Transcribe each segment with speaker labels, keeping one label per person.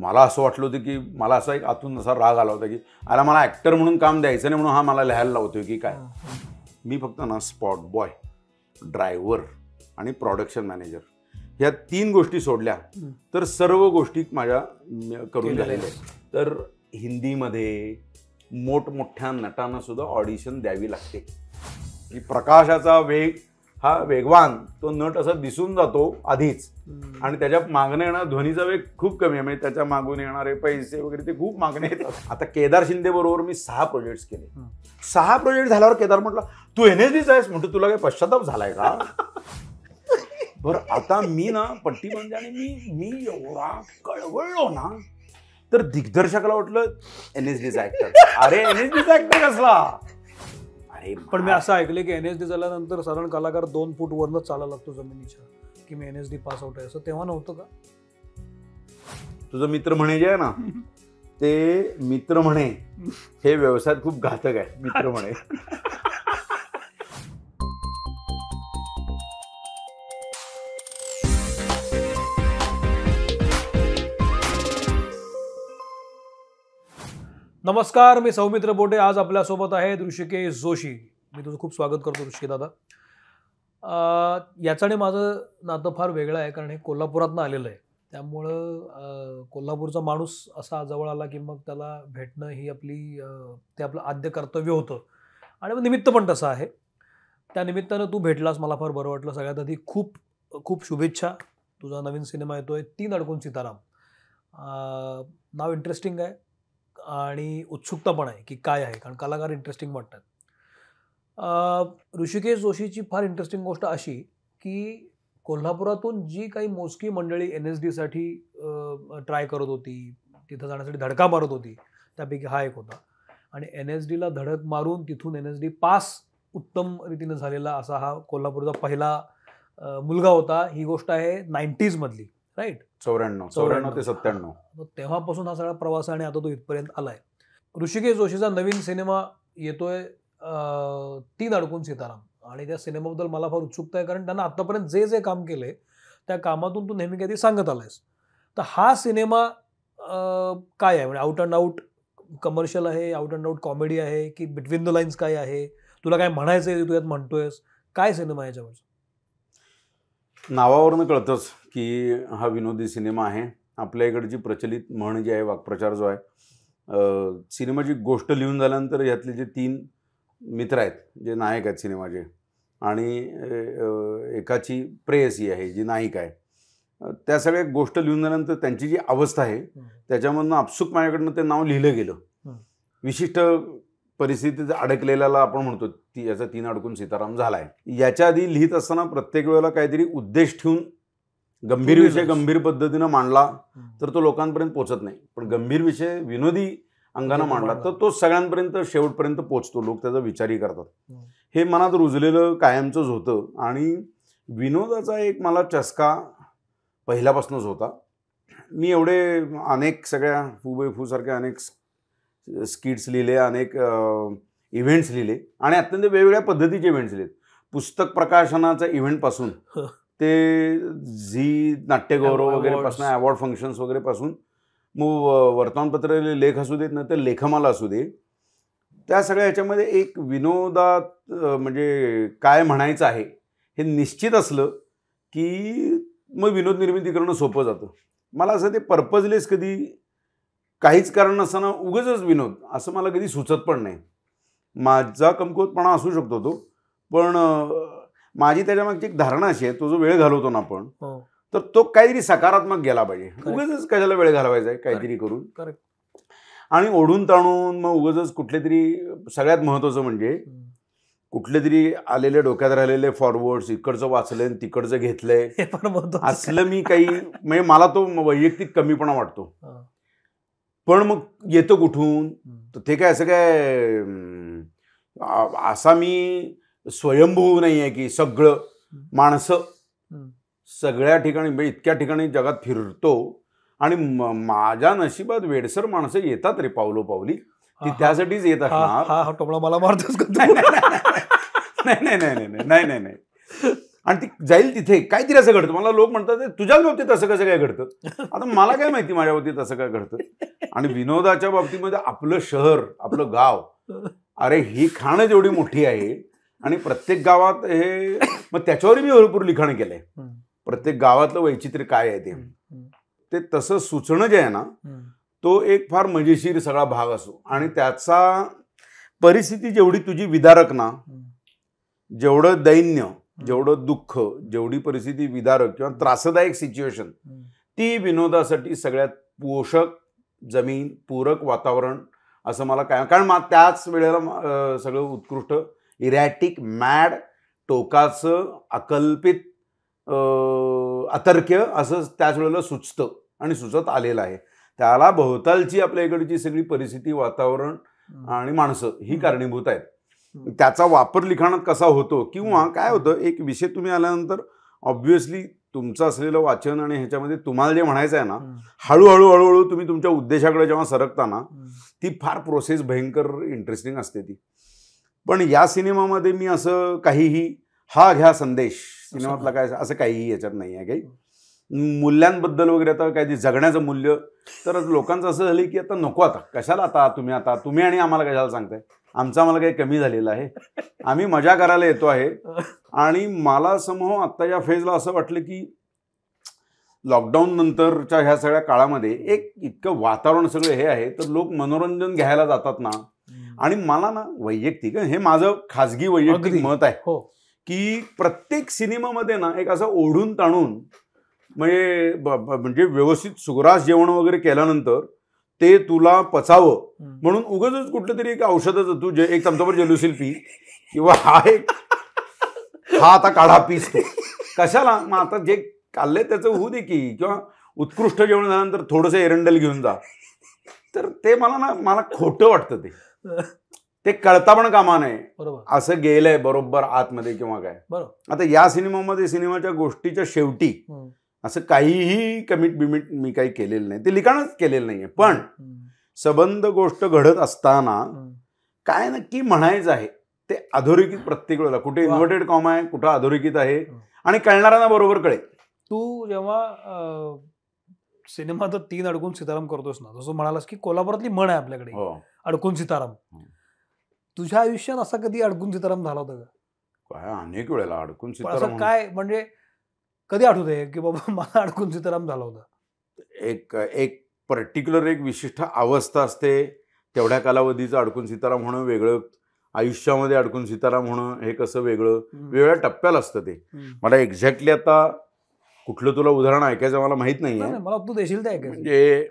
Speaker 1: मला असं वाटलं होतं की मला असा एक आतून असा राग आला होता की आला मला ॲक्टर म्हणून काम द्यायचं नाही म्हणून हा मला लिहायला लावतो की काय मी फक्त ना स्पॉट बॉय ड्रायव्हर आणि प्रॉडक्शन मॅनेजर ह्या तीन गोष्टी सोडल्या तर सर्व गोष्टी माझ्या करून झालेल्या आहेत तर हिंदीमध्ये मोठमोठ्या नटांना सुद्धा ऑडिशन द्यावी लागते की प्रकाशाचा वेग हा वेगवान तो नट असा दिसून जातो आधीच आणि त्याच्या मागण्या येणार ध्वनीचा वेग खूप कमी आहे म्हणजे त्याच्या मागून येणारे पैसे वगैरे ते खूप मागणे येतात आता केदार शिंदे बरोबर मी सहा प्रोजेक्ट्स केले सहा प्रोजेक्ट झाल्यावर केदार म्हटलं तू एन एस आहेस म्हणतो तुला काही पश्चाताप झालाय का बर आता मी ना पट्टी म्हणजे आणि मी मी एवढा कळवळलो
Speaker 2: ना तर दिग्दर्शकाला वाटलं एन एस डीचा ऍक्टर अरे एन एस डीचा ऍक्टर कसला अरे पण मी असं ऐकले की एन एस डी झाल्यानंतर साधारण कलाकार दोन फूट वरन चालायला लागतो जमिनीच्या की मी N S D pass out आहे असं तेव्हा नव्हतं का
Speaker 1: तुझं मित्र म्हणे जे आहे ना ते मित्र म्हणे हे व्यवसायात खूप घातक आहे मित्र म्हणे
Speaker 2: नमस्कार मी सौमित्र बोटे आज आपल्यासोबत आहे ऋषिकेश जोशी मी तुझं खूप स्वागत करतो ऋषिकेश दादा याचं आणि माझं नातं फार वेगळं आहे कारण हे कोल्हापुरातनं आलेलं आहे त्यामुळं कोल्हापूरचा माणूस असा जवळ आला की मग त्याला भेटणं ही आपली ते आपलं आद्य कर्तव्य होतं आणि मग निमित्त पण तसं आहे त्या निमित्तानं तू भेटलास मला फार बरं वाटलं सगळ्यात आधी खूप खूप शुभेच्छा तुझा नवीन सिनेमा येतो आहे तीन अडकून सीताराम नाव इंटरेस्टिंग आहे आणि उत्सुकता पण आहे की काय आहे कारण कलाकार इंटरेस्टिंग वाटतात ऋषिकेश जोशीची फार इंटरेस्टिंग गोष्ट अशी की कोल्हापुरातून जी काही मोजकी मंडळी एन एस डीसाठी ट्राय करत होती तिथं जाण्यासाठी धडका मारत होती त्यापैकी हा एक होता आणि एन एस डीला धडक मारून तिथून एन एस डी पास उत्तम रीतीनं झालेला असा हा कोल्हापूरचा पहिला मुलगा होता ही गोष्ट आहे नाईन्टीजमधली राईट चौऱ्याण्णव चौऱ्याण्णव ते सत्त्याण्णव मग तेव्हापासून हा सगळा प्रवास आणि आता तो इथपर्यंत आलाय ऋषिकेश जोशीचा नवीन सिनेमा येतोय तीन अडकून सीताराम आणि त्या सिनेमाबद्दल मला फार उत्सुकता आहे कारण त्यांना आतापर्यंत जे जे काम केले त्या कामातून तू नेहमी कधी सांगत आलायस तर हा सिनेमा काय आहे म्हणजे आउट अँड आउट कमर्शियल आहे आउट अँड आउट कॉमेडी आहे की बिटवीन द लाईन्स काय आहे तुला काय म्हणायचं आहे तू यात म्हणतोयस काय सिनेमा याच्यावर
Speaker 1: नावावरनं कळतंच की हा विनोदी सिनेमा आहे आपल्या इकडची प्रचलित म्हण जी आहे वाक्प्रचार जो आहे सिनेमाची गोष्ट लिहून झाल्यानंतर यातले जे तीन मित्र आहेत जे नायक आहेत सिनेमाचे आणि एकाची प्रेयसी आहे जी नायिका आहे त्या सगळ्या गोष्ट लिहून झाल्यानंतर त्यांची जी अवस्था आहे त्याच्यामधनं आपसुक माझ्याकडनं ते नाव लिहिलं गेलं विशिष्ट परिस्थितीत अडकलेल्याला आपण म्हणतो ती याचा तीन अडकून सीताराम झाला आहे याच्या आधी लिहित असताना प्रत्येक वेळेला काहीतरी उद्देश ठेवून गंभीर विषय गंभीर पद्धतीनं मांडला तर तो लोकांपर्यंत पोचत नाही पण गंभीर विषय विनोदी अंगाने मांडला तर तो सगळ्यांपर्यंत शेवटपर्यंत पोचतो लोक त्याचा विचारही करतात हे मनात रुजलेलं कायमचंच होतं आणि विनोदाचा एक मला चस्का पहिल्यापासूनच होता मी एवढे अनेक सगळ्या फू अनेक स्किट्स लिहिले अनेक इव्हेंट्स लिहिले आणि अत्यंत वेगवेगळ्या पद्धतीचे इव्हेंट्स लिहिले पुस्तक प्रकाशनाचा इव्हेंटपासून ते झी नाट्यगौरव वगैरेपासून अवॉर्ड फंक्शन्स वगैरेपासून मग वर्तमानपत्र लेख असू देत ना तर लेखमाला असू दे त्या सगळ्या ह्याच्यामध्ये एक विनोदात म्हणजे काय म्हणायचं आहे हे निश्चित असलं की मग विनोद निर्मिती करणं सोपं जातं मला असं ते पर्पजलेस कधी काहीच कारण नसताना उगजच विनोद असं मला कधी सुचत पण नाही माझा कमकुवतपणा असू शकतो तो पण माझी त्याच्यामागची एक धारणा अशी आहे तो जो वेळ घालवतो ना आपण हो. तर तो काहीतरी सकारात्मक गेला पाहिजे उगजच कशाला वेळ घालवायचा आहे काहीतरी करून आणि ओढून ताणून मग उगजच कुठले तरी सगळ्यात महत्वाचं म्हणजे कुठले तरी आलेले डोक्यात राहिलेले फॉरवर्ड इकडचं वाचलंय तिकडचं घेतलंय असलं मी काही म्हणजे मला तो वैयक्तिक कमीपणा वाटतो पण मग येतं कुठून तर ते काय असं काय असा मी स्वयंभू नाही आहे की सगळं माणसं सगळ्या ठिकाणी म्हणजे इतक्या ठिकाणी जगात फिरतो आणि माझ्या नशिबात वेडसर माणसं येतात रे पावलो पावली ती त्यासाठीच येत असणार मला नाही नाही नाही नाही नाही नाही नाही आणि ती जाईल तिथे काय असं घडतं मला लोक म्हणतात तुझ्याच बाबतीत असं कसं काय घडतं आता मला काय माहिती माझ्या बाबतीत असं काय घडतं आणि विनोदाच्या बाबतीमध्ये आपलं शहर आपलं गाव अरे ही खाणं जेवढी मोठी आहे आणि प्रत्येक गावात हे मग त्याच्यावरही मी भरपूर लिखाण केलंय प्रत्येक गावातलं वैचित्र्य काय आहे ते ते तसं सुचणं जे आहे ना तो एक फार मजेशीर सगळा भाग असो आणि त्याचा परिस्थिती जेवढी तुझी विदारक ना जेवढं दैन्य जेवढं दुःख जेवढी परिस्थिती विदारक किंवा त्रासदायक सिच्युएशन ती विनोदासाठी सगळ्यात पोषक जमीन पूरक वातावरण असं मला काय कारण मा त्याच वेळेला सगळं उत्कृष्ट इरॅटिक मॅड टोकाचं अकल्पित अतर्क्य असं त्याच वेळेला सुचतं आणि सुचत आलेलं आहे त्याला भोवतालची आपल्या इकडची सगळी परिस्थिती वातावरण आणि माणसं ही कारणीभूत आहेत त्याचा वापर लिखाणात कसा होतो किंवा काय होतं एक विषय तुम्ही आल्यानंतर ऑब्व्हियसली तुमचं असलेलं वाचन आणि ह्याच्यामध्ये तुम्हाला जे म्हणायचं आहे ना हळूहळू हळूहळू तुम्ही तुमच्या उद्देशाकडे जेव्हा सरकता ना ती फार प्रोसेस भयंकर इंटरेस्टिंग असते ती पण या सिनेमामध्ये मी असं काहीही हा घ्या संदेश सिनेमातला काय असं काहीही याच्यात नाही आहे काही मूल्यांबद्दल वगैरे आता काहीतरी जगण्याचं मूल्य तर लोकांचं असं झालं की आता नको आता कशाला आता तुम्ही आता तुम्ही आणि आम्हाला कशाला सांगताय आमचा मला काही कमी झालेला आहे आम्ही मजा करायला येतो आहे आणि मला समूह आत्ता या फेजला असं वाटलं की लॉकडाऊन नंतरच्या ह्या सगळ्या काळामध्ये एक इतकं वातावरण सगळं हे आहे तर लोक मनोरंजन घ्यायला जातात ना आणि मला ना वैयक्तिक हे माझं खाजगी वैयक्तिक मत आहे हो की प्रत्येक सिनेमामध्ये ना एक असं ओढून ताणून म्हणजे म्हणजे व्यवस्थित सुग्रास जेवण वगैरे केल्यानंतर ते तुला पचाव म्हणून उगच कुठलं तरी एक औषधाचं तू जे एक चमचाभर जेलुसिल पी किंवा हा एक हा आता काढा पीस तू कशाला मग आता जे खाल्ले त्याचं होऊ दे की किंवा उत्कृष्ट जेवण झाल्यानंतर थोडंसं एरंडल घेऊन जा तर ते मला ना मला खोटं वाटतं ते ते कळता पण कामा नाही बरोबर असं गेलंय बरोबर आतमध्ये किंवा काय बरोबर आता या सिनेमामध्ये सिनेमाच्या गोष्टीच्या शेवटी असं काहीही कमिट बिमिट मी काही केलेलं नाही ते लिखाणच केलेलं नाही आहे पण सबंध गोष्ट घडत असताना काय नक्की म्हणायचं आहे ते अधोरेखित प्रत्येक वेळेला कुठे इन्व्हर्टेड कॉम आहे कुठं अधोरेखित आहे आणि कळणाऱ्यांना
Speaker 2: बरोबर कळे तू जेव्हा सिनेमा तर तीन अडकून सीताराम करतोस ना जसं म्हणालास की कोल्हापुरातली म्हण आहे आपल्याकडे हो. अडकून सीताराम तुझ्या आयुष्यात असा कधी अडकून सीताराम झाला होता
Speaker 1: का अनेक वेळेला अडकून सीताराम काय
Speaker 2: म्हणजे कधी आहे की बाबा मला अडकून सीताराम झाला होता
Speaker 1: एक एक पर्टिक्युलर एक विशिष्ट अवस्था असते तेवढ्या कालावधीचं अडकून सीताराम होणं वेगळं आयुष्यामध्ये अडकून सीताराम होणं हे कसं वेगळं वेगळ्या टप्प्याला असतं ते मला एक्झॅक्टली आता कुठलं तुला उदाहरण ऐकायचं मला माहित नाहीये
Speaker 2: मला तू देशील ते
Speaker 1: म्हणजे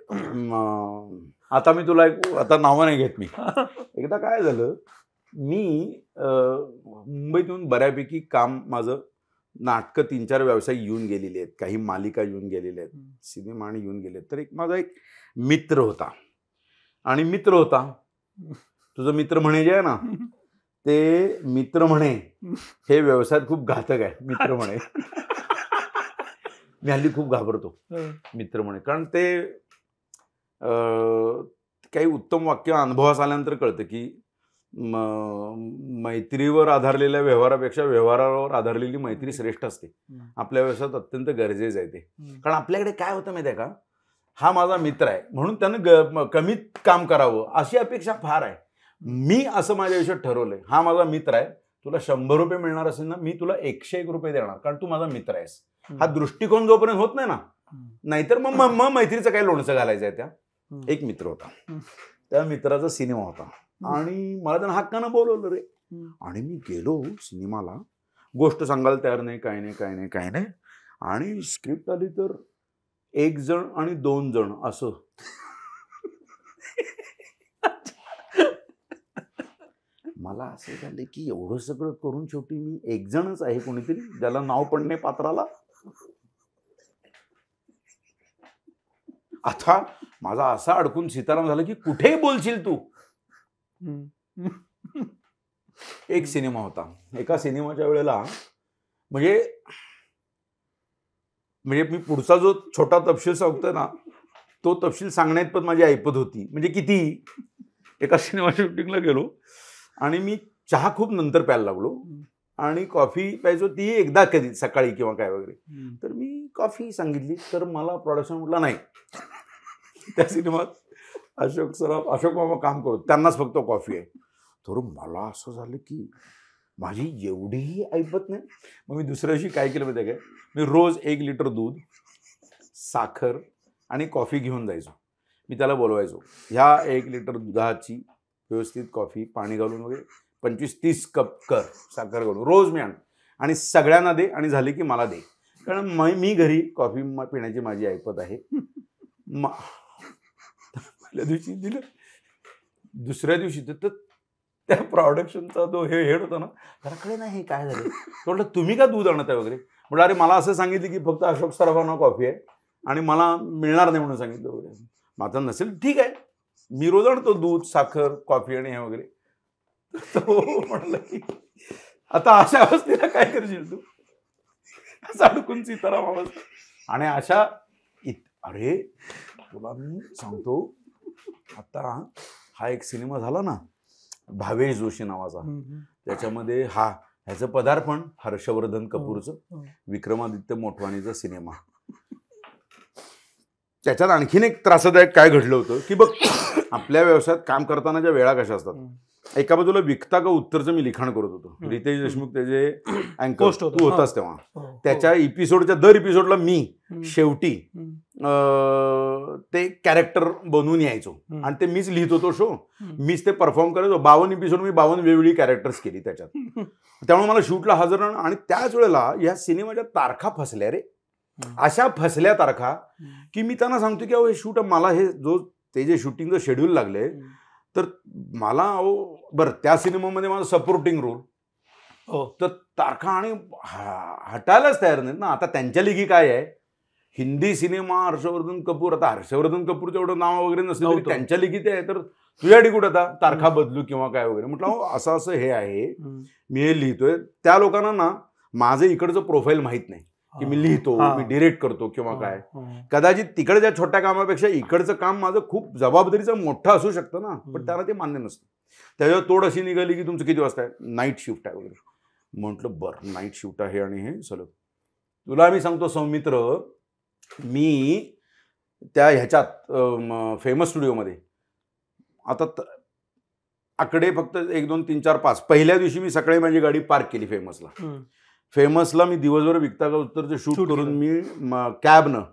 Speaker 1: आता मी तुला एक आता नावं नाही घेत मी एकदा काय झालं मी मुंबईतून बऱ्यापैकी काम माझं नाटकं तीन चार व्यवसाय येऊन गेलेले आहेत काही मालिका येऊन गेलेल्या आहेत सिनेमा आणि येऊन गेले तर एक माझा एक मित्र होता आणि मित्र होता तुझं मित्र म्हणे जे आहे ना ते मित्र म्हणे हे व्यवसायात खूप घातक आहे मित्र म्हणे मी हल्ली खूप घाबरतो मित्र म्हणे कारण ते काही उत्तम वाक्य अनुभवास आल्यानंतर कळतं की म मैत्रीवर आधारलेल्या व्यवहारापेक्षा व्यवहारावर आधारलेली मैत्री श्रेष्ठ असते आपल्या व्यवसायात अत्यंत गरजेचं आहे ते कारण आपल्याकडे काय होतं माहिती आहे का हा माझा मित्र आहे म्हणून त्यानं कमीत काम करावं अशी अपेक्षा फार आहे मी असं माझ्या आयुष्यात ठरवलंय हा माझा मित्र आहे तुला शंभर रुपये मिळणार असेल ना मी तुला एकशे एक रुपये देणार कारण तू माझा मित्र आहेस हा दृष्टिकोन जोपर्यंत होत नाही ना नाहीतर मग मग मैत्रीचं काय लोणचं घालायचं आहे त्या एक मित्र होता त्या मित्राचा सिनेमा होता आणि मला त्यांना हक्कानं बोलवलं रे आणि मी गेलो सिनेमाला गोष्ट सांगायला तयार नाही काय नाही काय नाही काय नाही आणि स्क्रिप्ट आली तर एक जण आणि दोन जण असं मला असं झालं की एवढं सगळं करून शेवटी मी एक जणच आहे कोणीतरी ज्याला नाव पण नाही पात्राला आता माझा असा अडकून सीताराम झाला की कुठेही बोलशील तू एक सिनेमा होता एका सिनेमाच्या वेळेला म्हणजे म्हणजे मी पुढचा जो छोटा तपशील सांगतो ना तो तपशील सांगण्यात पण माझी ऐपत होती म्हणजे किती एका सिनेमा शूटिंगला गेलो आणि मी चहा खूप नंतर प्यायला लागलो आणि कॉफी प्यायचो ती एकदा कधी सकाळी किंवा काय वगैरे तर मी कॉफी सांगितली तर मला प्रोडक्शन म्हटलं नाही त्या सिनेमात अशोक सर अशोक मामा काम करतो त्यांनाच फक्त कॉफी आहे तर मला असं झालं की माझी एवढीही ऐपत नाही मग मी दुसऱ्याशी काय केलं माहिती काय मी रोज एक लिटर दूध साखर आणि कॉफी घेऊन जायचो मी त्याला बोलवायचो ह्या एक लिटर दुधाची व्यवस्थित कॉफी पाणी घालून वगैरे पंचवीस तीस कप कर साखर घालून रोज मी आण आणि सगळ्यांना दे आणि झाले की मला दे कारण मी घरी कॉफी पिण्याची माझी ऐपत आहे मा आपल्या दिवशी दिलं दुसऱ्या दिवशी तर त्या प्रॉडक्शनचा जो हे हेड होता ना त्याला कळे नाही हे काय झालं म्हटलं तुम्ही का दूध आणत आहे वगैरे म्हटलं अरे मला असं सांगितलं की फक्त अशोक सराफांना कॉफी आहे आणि मला मिळणार नाही म्हणून सांगितलं वगैरे माझं नसेल ठीक आहे मी रोज आणतो दूध साखर कॉफी आणि हे वगैरे तो की आता अशा अवस्थेला काय करशील तू असं अडकून सीताराम आणि अशा इत अरे तुला मी सांगतो आता हा एक सिनेमा झाला ना भावेश जोशी नावाचा त्याच्यामध्ये हा ह्याचं पदार्पण हर्षवर्धन हो, कपूरचं हो. विक्रमादित्य मोठवाणीचा सिनेमा त्याच्यात आणखीन एक त्रासदायक काय घडलं होतं की बघ आपल्या व्यवसायात काम करताना ज्या वेळा कशा असतात एका बाजूला विकता का उत्तरचं मी लिखाण करत होतो रितेश देशमुख त्याचे अँकर तू होतास तेव्हा हो, हो. त्याच्या एपिसोडच्या दर एपिसोडला मी शेवटी ते कॅरेक्टर बनवून यायचो आणि ते मीच लिहित होतो शो मीच ते परफॉर्म करायचो बावन एपिसोड मी बावन वेगवेगळी कॅरेक्टर्स केली त्याच्यात त्यामुळे मला शूटला हजर आणि त्याच वेळेला या सिनेमाच्या तारखा फसल्या रे अशा फसल्या तारखा की मी त्यांना सांगतो की अहो हे शूट मला हे जो ते जे शूटिंगचं शेड्यूल लागले तर मला अहो बरं त्या सिनेमामध्ये माझा सपोर्टिंग रोल हो तर तारखा आणि हटायलाच तयार नाहीत ना आता त्यांच्या लिगी काय आहे हिंदी सिनेमा हर्षवर्धन कपूर आता हर्षवर्धन कपूरचं एवढं नाव वगैरे नसलं त्यांच्या ते आहे तर तुझ्या कुठं आता तारखा बदलू किंवा काय वगैरे म्हटलं असं असं हे आहे मी हे लिहितोय त्या लोकांना ना माझं इकडचं प्रोफाईल माहीत नाही की मी लिहितो मी डिरेक्ट करतो किंवा काय कदाचित तिकडच्या छोट्या कामापेक्षा इकडचं काम माझं खूप जबाबदारीचं मोठं असू शकतं ना पण त्याला ते मान्य नसतं त्याच्यावर तोड अशी निघाली की तुमचं किती वाजता आहे नाईट शिफ्ट आहे वगैरे म्हटलं बरं नाईट शिफ्ट आहे आणि हे सलग तुला मी सांगतो सौमित्र मी त्या ह्याच्यात फेमस स्टुडिओमध्ये आता आकडे फक्त एक दोन तीन चार पाच पहिल्या दिवशी मी सकाळी माझी गाडी पार्क केली फेमसला फेमसला मी दिवसभर विकता का उत्तरचं शूट करून मी कॅबनं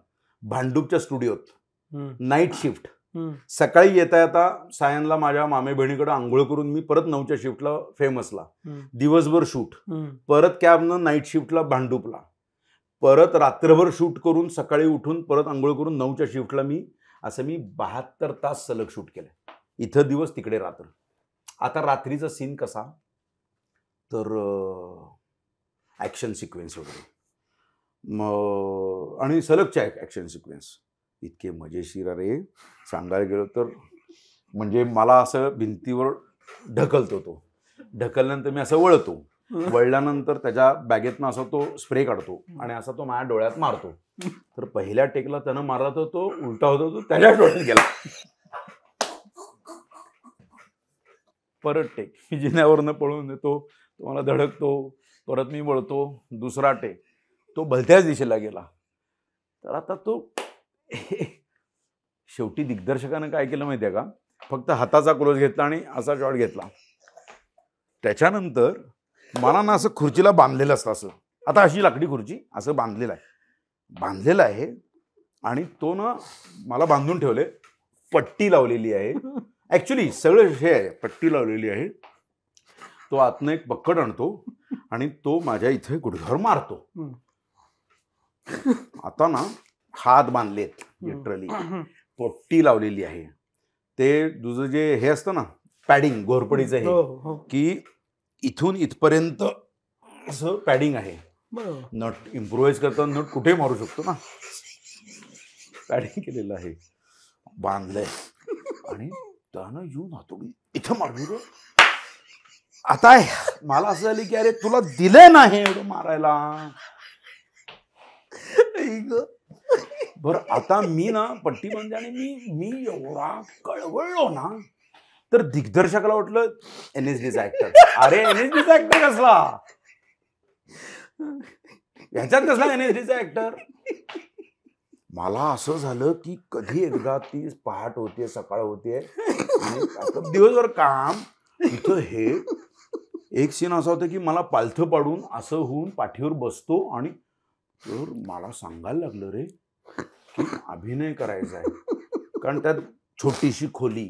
Speaker 1: भांडूपच्या स्टुडिओत नाईट शिफ्ट सकाळी येता येता सायनला माझ्या मामे बहिणीकडे आंघोळ करून मी परत नऊच्या शिफ्टला फेमसला दिवसभर शूट परत कॅबनं नाईट शिफ्टला भांडूपला परत रात्रभर शूट करून सकाळी उठून परत आंघोळ करून नऊच्या शिफ्टला मी असं मी बहात्तर तास सलग शूट केलं इथं दिवस तिकडे रात्र आता रात्रीचा सीन कसा तर ॲक्शन सिक्वेन्स वगैरे मग आणि सलगच्या ॲक्शन सिक्वेन्स इतके मजेशीर अरे सांगायला गेलो तर म्हणजे मला असं भिंतीवर ढकलतो तो ढकलल्यानंतर मी असं वळतो वळल्यानंतर त्याच्या बॅगेतनं असा तो स्प्रे काढतो आणि असा तो माझ्या डोळ्यात मारतो तर पहिल्या टेकला त्यानं मारला तर तो उलटा होतो तो त्याच्या डोळ्यात गेला परत टेक जिन्यावरनं पळून येतो तुम्हाला धडकतो परत मी वळतो दुसरा टे तो भलत्याच दिशेला गेला तर आता तो शेवटी दिग्दर्शकानं काय केलं माहिती आहे का फक्त हाताचा क्लोज घेतला आणि असा शॉट घेतला त्याच्यानंतर मला ना असं खुर्चीला बांधलेलं असतं असं आता अशी लाकडी खुर्ची असं बांधलेलं आहे बांधलेलं आहे आणि तो ना मला बांधून ठेवले पट्टी लावलेली आहे ॲक्च्युली सगळं हे आहे पट्टी लावलेली आहे तो आतनं एक पक्कड आणतो आणि तो माझ्या इथे गुडघर मारतो आता ना हात बांधलेत लिटरली पट्टी लावलेली आहे ते तुझं जे हे असतं ना पॅडिंग घोरपडीचं हे हो, हो. की इथून इथपर्यंत असं पॅडिंग आहे नट इम्प्रोवाइज करताना नट कुठे मारू शकतो ना पॅडिंग केलेलं आहे बांधलंय आणि त्यानं येऊन हातोडी इथं मारली आता मला असं झालं की अरे तुला दिलं नाही एवढं मारायला बर आता मी ना पट्टी आणि मी मी एवढा कळवळलो ना तर दिग्दर्शकाला वाटलं एन एस डीचा ऍक्टर अरे एन एस डीचा ऍक्टर कसला ह्याच्यात कसला एन एस डीचा ऍक्टर मला असं झालं की कधी एकदा ती पहाट होते सकाळ होते दिवसभर काम इथं हे एक सीन असा होता की मला पालथं पाडून असं होऊन पाठीवर बसतो आणि तर मला सांगायला लागलं रे की अभिनय करायचा आहे कारण त्यात छोटीशी खोली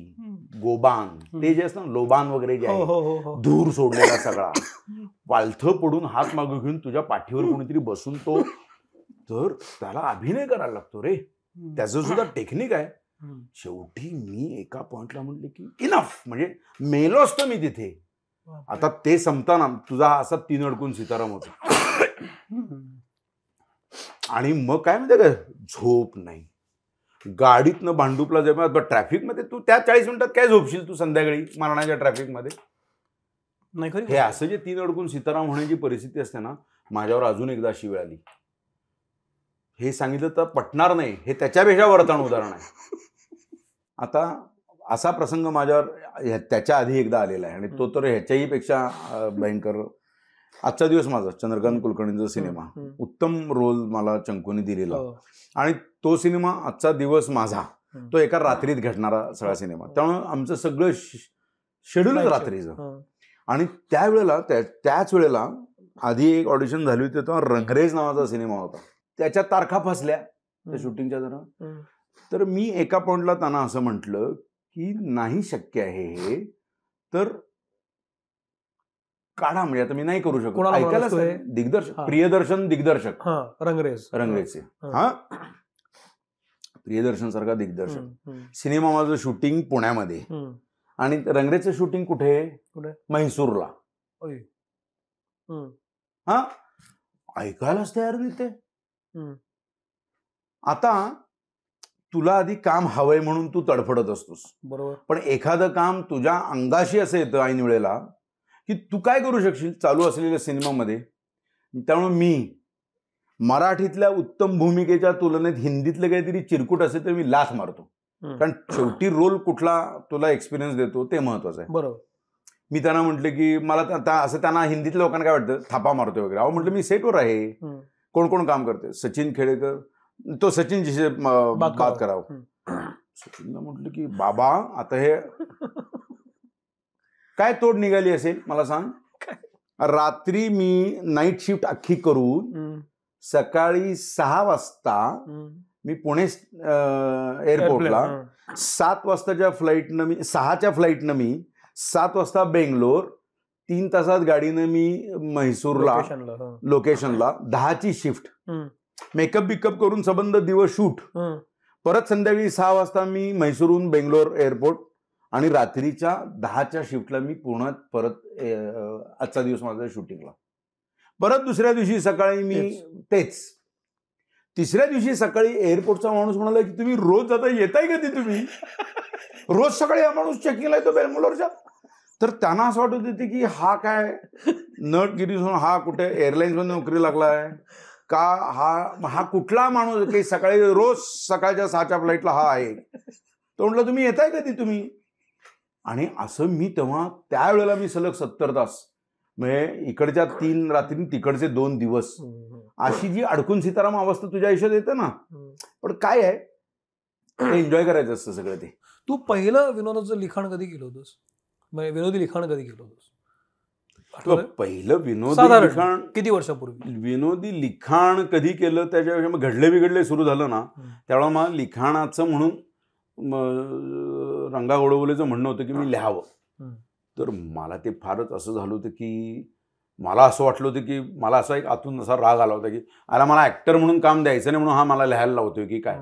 Speaker 1: गोबान ते जे असतं लोबान वगैरे जे हो, आहे हो, हो, धूर सोडलेला सगळा पालथं पडून हात मागे घेऊन तुझ्या पाठीवर कोणीतरी बसून तो तर त्याला अभिनय करायला लागतो रे
Speaker 3: त्याचं
Speaker 1: सुद्धा टेक्निक आहे शेवटी मी एका पॉइंटला म्हटले की इनफ म्हणजे मेलो असतो मी तिथे आता ते संपताना तुझा असा तीन अडकून सीताराम होतो आणि मग काय म्हणजे का झोप नाही गाडीतनं भांडूपला जेव्हा ट्रॅफिकमध्ये तू त्या चाळीस मिनिटात काय झोपशील तू संध्याकाळी मारण्याच्या मध्ये नाही हे असं जे तीन अडकून सीताराम होण्याची परिस्थिती असते ना माझ्यावर अजून एकदा अशी वेळ आली हे सांगितलं तर पटणार नाही हे त्याच्यापेक्षा वरताण उदाहरण आहे आता असा प्रसंग माझ्यावर त्याच्या आधी एकदा आलेला आहे आणि तो तर ह्याच्याही पेक्षा भयंकर आजचा दिवस माझा चंद्रकांत कुलकर्णीचा सिनेमा उत्तम रोल मला चंकूने दिलेला हो. आणि तो सिनेमा आजचा दिवस माझा तो एका रात्रीत घडणारा सगळा सिनेमा हो. त्यामुळे आमचं सगळं शेड्यूल रात्रीचं हो. आणि त्यावेळेला त्याच वेळेला आधी एक ऑडिशन झाली होती तेव्हा रंगरेज नावाचा सिनेमा होता त्याच्या तारखा फसल्या त्या शूटिंगच्या जरा तर मी एका पॉइंटला त्यांना असं म्हटलं की नाही शक्य आहे हे तर काढा म्हणजे आता मी नाही करू शकतो ऐकायला दिग्दर्शक प्रियदर्शन दिग्दर्शक रंगरेज हा प्रियदर्शन सारखा दिग्दर्शक सिनेमा माझं शूटिंग पुण्यामध्ये आणि रंगरेजचं शूटिंग कुठे म्हैसूरला हा ऐकायलाच तयार नाही ते आता तुला आधी काम हवंय म्हणून तू तडफडत असतोस बरोबर पण एखादं काम तुझ्या अंगाशी असं येतं ऐन वेळेला की तू काय करू शकशील चालू असलेल्या सिनेमामध्ये त्यामुळे मी मराठीतल्या उत्तम भूमिकेच्या तुलनेत हिंदीतलं काहीतरी चिरकुट असेल तर मी लाथ मारतो कारण शेवटी रोल कुठला तुला एक्सपिरियन्स देतो ते महत्वाचं आहे बरोबर मी त्यांना म्हटलं की मला असं त्यांना हिंदीतल्या लोकांना काय वाटतं थापा मारतोय वगैरे अहो म्हटलं मी सेटवर आहे कोण कोण काम करते सचिन खेडेकर तो से बात करावं सचिन म्हटलं की बाबा आता हे काय तोड निघाली असेल मला सांग रात्री मी नाईट शिफ्ट अख्खी करून सकाळी सहा वाजता मी पुणे एअरपोर्टला सात वाजताच्या फ्लाईटनं मी सहाच्या फ्लाईटनं मी सात वाजता बेंगलोर तीन तासात गाडीनं मी म्हैसूरला लोकेशनला दहाची शिफ्ट मेकअप बिकअप करून संबंध दिवस शूट परत संध्याकाळी सहा वाजता मी म्हैसूरहून बेंगलोर एअरपोर्ट आणि रात्रीच्या दहाच्या शिफ्टला मी पूर्ण परत आजचा दिवस माझा शूटिंगला परत दुसऱ्या दिवशी सकाळी मी तेच तिसऱ्या दिवशी सकाळी एअरपोर्टचा माणूस म्हणाला की तुम्ही रोज आता येताय का ती तुम्ही रोज सकाळी हा माणूस चेकिंगला येतो बेंगलोरच्या तर त्यांना असं वाटत होते की हा काय नट हा कुठे एअरलाइन्स मध्ये नोकरी लागलाय का हा हा कुठला माणूस की सकाळी रोज सकाळच्या सहाच्या फ्लाईटला हा आहे तो म्हटलं तुम्ही येताय कधी तुम्ही आणि असं मी तेव्हा त्यावेळेला मी सलग सत्तर तास म्हणजे इकडच्या तीन रात्री तिकडचे दोन दिवस अशी जी अडकून सीताराम
Speaker 2: अवस्था तुझ्या आयुष्यात येते ना पण काय आहे
Speaker 1: ते एन्जॉय करायचं असतं सगळं ते
Speaker 2: तू पहिलं विनोदाचं लिखाण कधी केलं होतंस म्हणजे विनोदी लिखाण कधी केलं होतंस
Speaker 1: पहिलं विनोदी लिखाण
Speaker 2: किती वर्षापूर्वी
Speaker 1: विनोदी लिखाण कधी केलं त्याच्या मग घडले बिघडले सुरू झालं ना त्यावेळेला मला लिखाणाचं म्हणून रंगा गोडवलेचं म्हणणं होतं की मी लिहावं तर मला ते फारच असं झालं होतं की मला असं वाटलं होतं की मला असा एक आतून असा राग आला होता की आला मला ऍक्टर म्हणून काम द्यायचं नाही म्हणून हा मला लिहायला लावतोय की काय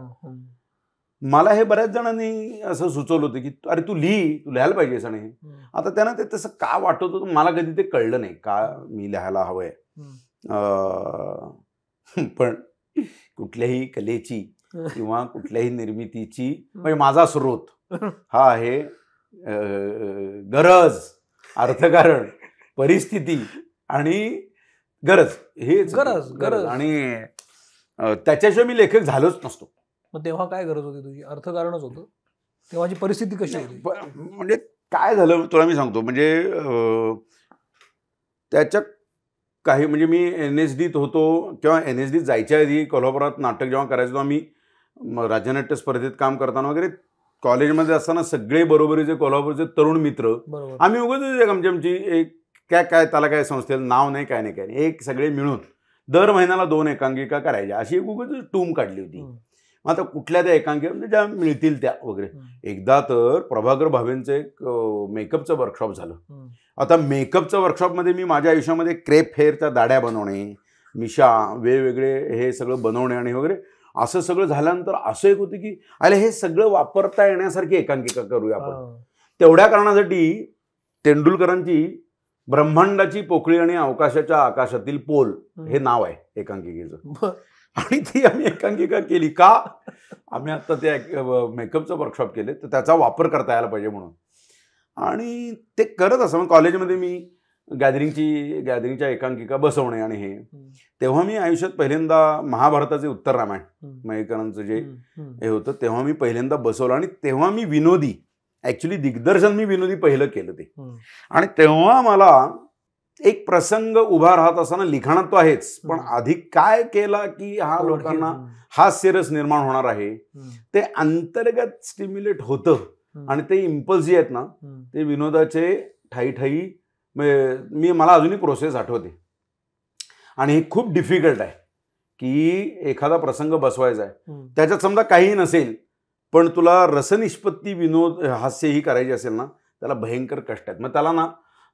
Speaker 1: मला हे बऱ्याच जणांनी असं सुचवलं होतं की अरे तू लिही तू लिहायला पाहिजे असं आता त्यांना ते तसं का वाटत होतं मला कधी ते कळलं नाही का मी लिहायला हवंय पण कुठल्याही कलेची किंवा कुठल्याही निर्मितीची म्हणजे माझा स्रोत हा आहे गरज अर्थकारण परिस्थिती आणि गरज हेच गरज गरज आणि त्याच्याशिवाय मी लेखक झालोच नसतो
Speaker 2: मग तेव्हा काय गरज होती तुझी अर्थकारणच होतं तेव्हाची परिस्थिती कशी होती
Speaker 1: म्हणजे काय झालं तुला मी सांगतो म्हणजे त्याच्या काही म्हणजे मी एन एस डीत होतो किंवा एन एस डीत जायच्या आधी कोल्हापुरात नाटक जेव्हा करायचो तेव्हा मी राज्यनाट्य स्पर्धेत काम करताना वगैरे कॉलेजमध्ये असताना सगळे बरोबरीचे कोल्हापूरचे तरुण मित्र आम्ही एक आमची आमची एक काय काय त्याला काय संस्थेल नाव नाही काय नाही काय नाही एक सगळे मिळून दर महिन्याला दोन एकांकिका करायच्या अशी एक उगाच टूम काढली होती मग आता कुठल्या त्या एकांकी म्हणजे ज्या मिळतील त्या वगैरे एकदा तर प्रभाकर भावेंचं एक मेकअपचं वर्कशॉप झालं आता मेकअपचं वर्कशॉपमध्ये मी माझ्या आयुष्यामध्ये क्रेप हेअरच्या दाड्या बनवणे मिशा वेगवेगळे हे सगळं बनवणे आणि वगैरे असं सगळं झाल्यानंतर असं एक होतं की अरे हे सगळं वापरता येण्यासारखी एकांकिका करूया आपण हो. तेवढ्या कारणासाठी तेंडुलकरांची ब्रह्मांडाची पोकळी आणि अवकाशाच्या आकाशातील पोल हे नाव आहे एकांकिकेचं आणि ती आम्ही एकांकिका केली का आम्ही आता ते मेकअपचं वर्कशॉप केले तर त्याचा वापर करता यायला पाहिजे म्हणून आणि ते करत असं मग कॉलेजमध्ये मी गॅदरिंगची गॅदरिंगच्या एकांकिका बसवणे आणि हे तेव्हा मी आयुष्यात पहिल्यांदा महाभारताचे उत्तर रामायण मयेकरांचं जे हे होतं तेव्हा मी पहिल्यांदा बसवलं आणि तेव्हा मी विनोदी ऍक्च्युली दिग्दर्शन मी विनोदी पहिलं केलं ते आणि तेव्हा मला एक प्रसंग उभा राहत असताना लिखाणात तो आहेच पण आधी काय केला की हा लोकांना हा सिरस निर्माण होणार आहे ते अंतर्गत स्टिम्युलेट होतं आणि ते इम्पल्स जे आहेत ना ते विनोदाचे ठाई ठाई म्हणजे मी मला अजूनही प्रोसेस आठवते आणि हे खूप डिफिकल्ट आहे की एखादा प्रसंग बसवायचा आहे त्याच्यात समजा काहीही नसेल पण तुला रसनिष्पत्ती विनोद हास्य ही करायची असेल ना त्याला भयंकर कष्ट आहेत मग त्याला ना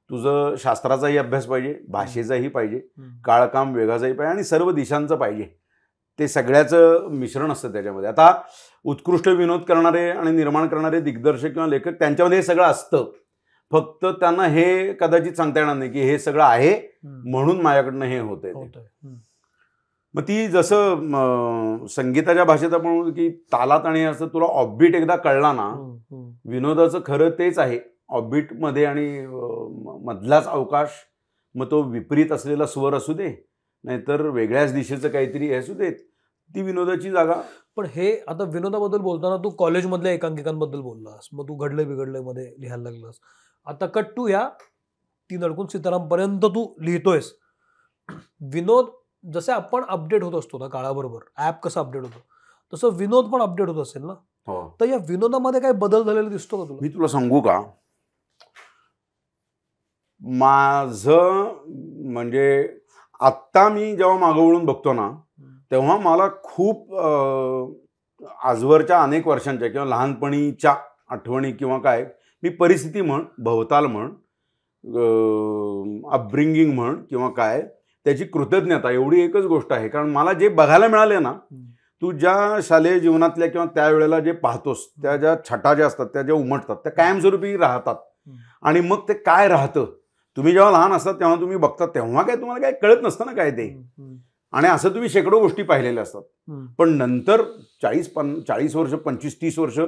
Speaker 1: तुझं शास्त्राचाही अभ्यास पाहिजे भाषेचाही पाहिजे काळकाम वेगाचाही पाहिजे आणि सर्व दिशांचं पाहिजे ते सगळ्याचं मिश्रण असतं त्याच्यामध्ये आता उत्कृष्ट विनोद करणारे आणि निर्माण करणारे दिग्दर्शक किंवा लेखक त्यांच्यामध्ये हे सगळं असतं फक्त त्यांना हे कदाचित सांगता येणार नाही की हे सगळं आहे म्हणून माझ्याकडनं हे होत मग ती जसं संगीताच्या भाषेत आपण की तालात आणि असं तुला ऑबिट एकदा कळला ना विनोदाचं खरं तेच आहे ऑबिटमध्ये आणि मधलाच अवकाश मग तो विपरीत असलेला स्वर असू दे नाहीतर वेगळ्याच दिशेचं काहीतरी असू दे ती विनोदाची जागा
Speaker 2: पण हे आता विनोदाबद्दल बोलताना तू कॉलेजमधल्या एकांकिकांबद्दल बोललास मग तू घडलं बिघडलं मध्ये लिहायला लागलास आता कट टू या ती नडकून सीतारामपर्यंत तू लिहितोयस विनोद जसे आपण अपडेट होत असतो ना काळाबरोबर ॲप कसं अपडेट होतो तसं विनोद पण अपडेट होत असेल ना हो. तर या विनोदामध्ये काही बदल झालेला दिसतो का तुला
Speaker 1: मी तुला सांगू का माझं म्हणजे आत्ता मी जेव्हा वळून बघतो ना तेव्हा मला खूप आजवरच्या अनेक वर्षांच्या किंवा लहानपणीच्या आठवणी किंवा काय मी परिस्थिती म्हण भवताल म्हण अपब्रिंगिंग म्हण किंवा काय त्याची कृतज्ञता एवढी एकच गोष्ट आहे कारण मला जे बघायला मिळाले ना तू ज्या शालेय जीवनातल्या किंवा त्यावेळेला जे पाहतोस त्या ज्या छटा ज्या असतात त्या ज्या उमटतात त्या कायमस्वरूपी राहतात आणि मग ते काय राहतं तुम्ही जेव्हा लहान असतात तेव्हा तुम्ही बघता तेव्हा काय तुम्हाला काय कळत नसतं ना काय ते आणि असं तुम्ही शेकडो गोष्टी पाहिलेल्या असतात पण नंतर चाळीस पन चाळीस वर्ष पंचवीस तीस वर्ष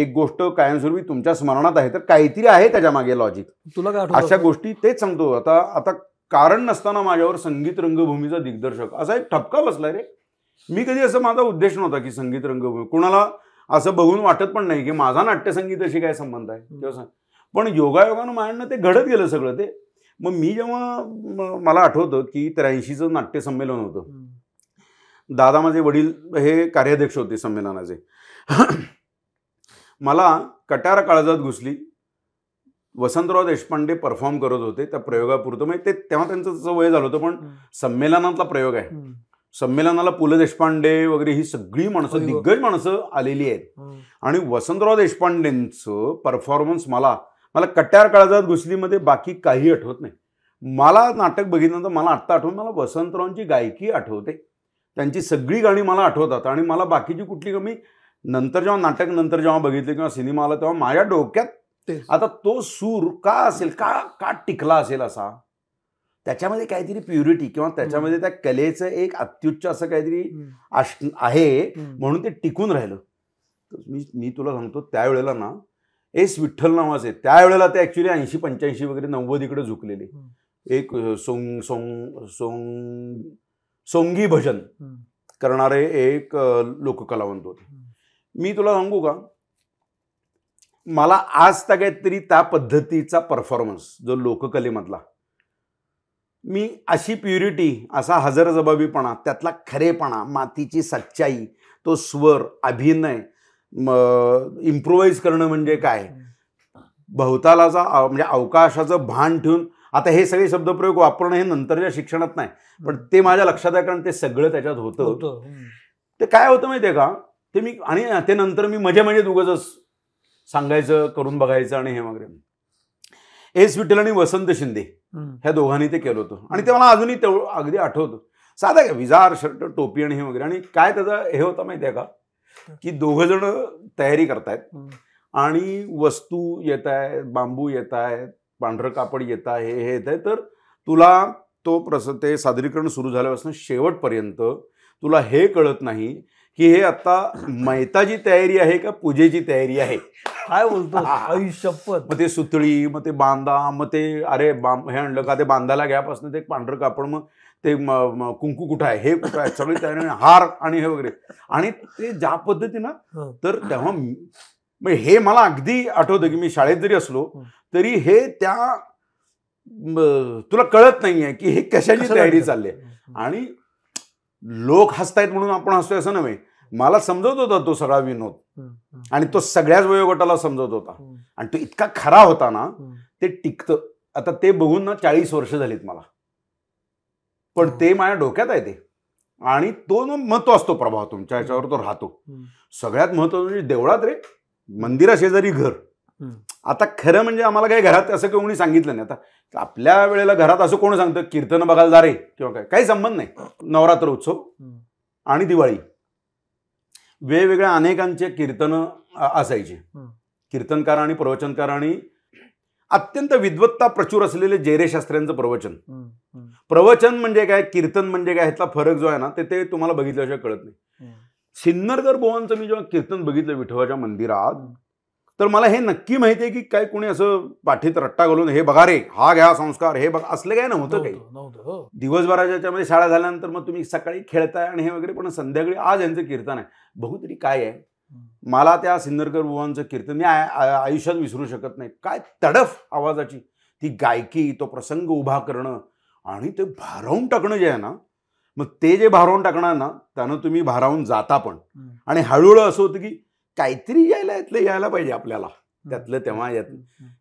Speaker 1: एक गोष्ट कायमस्वरूपी तुमच्या स्मरणात आहे तर काहीतरी आहे त्याच्या मागे लॉजिक
Speaker 2: तुला काय अशा
Speaker 1: गोष्टी तेच सांगतो आता आता कारण नसताना माझ्यावर संगीत रंगभूमीचा दिग्दर्शक असा एक ठपका बसला रे मी कधी असं माझा उद्देश नव्हता की संगीत रंगभूमी कुणाला असं बघून वाटत पण नाही की माझा नाट्यसंगीताशी काय संबंध आहे तेव्हा पण योगायोगानं मांडणं ते घडत गेलं सगळं ते मग मी जेव्हा मला आठवतं की त्र्याऐंशीचं नाट्यसंमेलन होतं दादा माझे वडील हे कार्याध्यक्ष होते संमेलनाचे मला कटार काळजात घुसली वसंतराव देशपांडे परफॉर्म करत होते त्या प्रयोगापुरतं म्हणजे ते तेव्हा त्यांचं वय झालं होतं पण संमेलनातला प्रयोग आहे संमेलनाला पु ल देशपांडे वगैरे ही सगळी माणसं दिग्गज माणसं आलेली आहेत आणि वसंतराव देशपांडेंचं परफॉर्मन्स मला मला कट्यार काळजात घुसलीमध्ये बाकी काही आठवत नाही मला नाटक बघितल्यानंतर मला आत्ता आठवून मला वसंतरावांची गायकी आठवते त्यांची सगळी गाणी मला आठवतात आणि मला बाकीची कुठली कमी नंतर जेव्हा नाटक नंतर जेव्हा बघितले किंवा सिनेमा आला तेव्हा माझ्या डोक्यात आता तो सूर का असेल का का टिकला असेल असा त्याच्यामध्ये काहीतरी प्युरिटी किंवा त्याच्यामध्ये त्या कलेचं एक अत्युच्च असं काहीतरी आहे म्हणून ते टिकून राहिलं मी मी तुला सांगतो त्यावेळेला ना एस विठ्ठल नावाचे त्यावेळेला ते ॲक्च्युली ऐंशी पंच्याऐंशी वगैरे नव्वद इकडे झुकलेले एक सोंग सोंग सोंग सोंगी भजन करणारे एक लोककलावंत होते मी तुला सांगू का मला आज त्या काहीतरी त्या पद्धतीचा परफॉर्मन्स जो लोककलेमधला मी अशी प्युरिटी असा हजरजबाबीपणा त्यातला खरेपणा मातीची सच्चाई तो स्वर अभिनय इम्प्रोवाइज करणं म्हणजे काय भवतालाचा म्हणजे अवकाशाचं भान ठेवून आता हे सगळे शब्दप्रयोग वापरणं हे नंतरच्या शिक्षणात नाही पण ते माझ्या लक्षात आहे कारण ते सगळं त्याच्यात होतं ते काय होतं माहितीये का ते मी आणि ते नंतर मी मजे म्हणजे उगच सांगायचं करून बघायचं आणि हे वगैरे एस विठ्ठल आणि वसंत शिंदे ह्या दोघांनी ते केलं होतं आणि ते मला अजूनही तेवढं अगदी आठवतं साधा विजार शर्ट टोपी आणि हे वगैरे आणि काय त्याचा हे होता माहिती आहे का की दोघ जण तयारी करतायत आणि वस्तू येत आहेत बांबू येत आहेत पांढरं कापड येत आहे हे येत आहे तर तुला तो प्रस ते सादरीकरण सुरू झाल्यापासून शेवटपर्यंत तुला हे कळत नाही की हे आता मैताची तयारी आहे का पूजेची तयारी आहे काय बोलतो आयुष्यपत मग ते सुतळी मग ते बांधा मग ते अरे बांब हे आणलं का ते बांधायला घ्यापासून ते पांढरं कापड मग ते कुंकू कुठं आहे हे कुठं आहे सगळे त्याने हार आणि हे वगैरे आणि ते ज्या पद्धतीनं तर तेव्हा हे मला अगदी आठवतं की मी शाळेत जरी असलो तरी हे त्या तुला कळत नाहीये की हे कशाची तयारी चालली आहे आणि लोक हसतायत म्हणून आपण हसतोय असं नव्हे मला समजवत होता तो सगळा विनोद आणि तो सगळ्याच वयोगटाला समजत होता आणि तो इतका खरा होता ना ते टिकत आता ते बघून ना चाळीस वर्ष झालीत मला पण ते माझ्या डोक्यात आहे ते आणि तो महत्व असतो प्रभाव तुमच्या ह्याच्यावर तो राहतो सगळ्यात महत्वाचं म्हणजे देवळात रे मंदिराशेजारी घर आता खरं म्हणजे आम्हाला काही घरात असं कोणी सांगितलं नाही आता आपल्या वेळेला घरात असं कोण सांगतं कीर्तन बघायला जा रे किंवा काय काही संबंध नाही नवरात्र उत्सव आणि दिवाळी वेगवेगळ्या अनेकांचे कीर्तन असायचे कीर्तनकार आणि प्रवचनकार आणि अत्यंत विद्वत्ता प्रचूर असलेले जयरे शास्त्र्यांचं प्रवचन प्रवचन म्हणजे काय कीर्तन म्हणजे काय ह्यातला फरक जो आहे ना ते ते तुम्हाला बघितल्याशिवाय कळत नाही सिन्नरगर बोवांचं मी जेव्हा कीर्तन बघितलं विठोबाच्या मंदिरात तर मला हे नक्की माहिती आहे की काय कोणी असं पाठीत रट्टा घालून हे बघा रे हा घ्या संस्कार हे बघा असलं काय नव्हतं काही
Speaker 4: हो.
Speaker 1: दिवसभराच्या शाळा झाल्यानंतर मग तुम्ही सकाळी खेळताय आणि हे वगैरे पण संध्याकाळी आज यांचं कीर्तन आहे बहुतरी काय आहे मला त्या सिंदरकर बुवांचं कीर्तन मी आयुष्यात विसरू शकत नाही काय तडफ आवाजाची ती गायकी तो प्रसंग उभा करणं आणि ते भारावून टाकणं जे आहे ना मग ते जे भारावून टाकणार ना त्यानं तुम्ही भारावून जाता पण आणि हळूहळू असं होतं की काहीतरी यायला यातलं यायला पाहिजे आपल्याला त्यातलं तेव्हा येत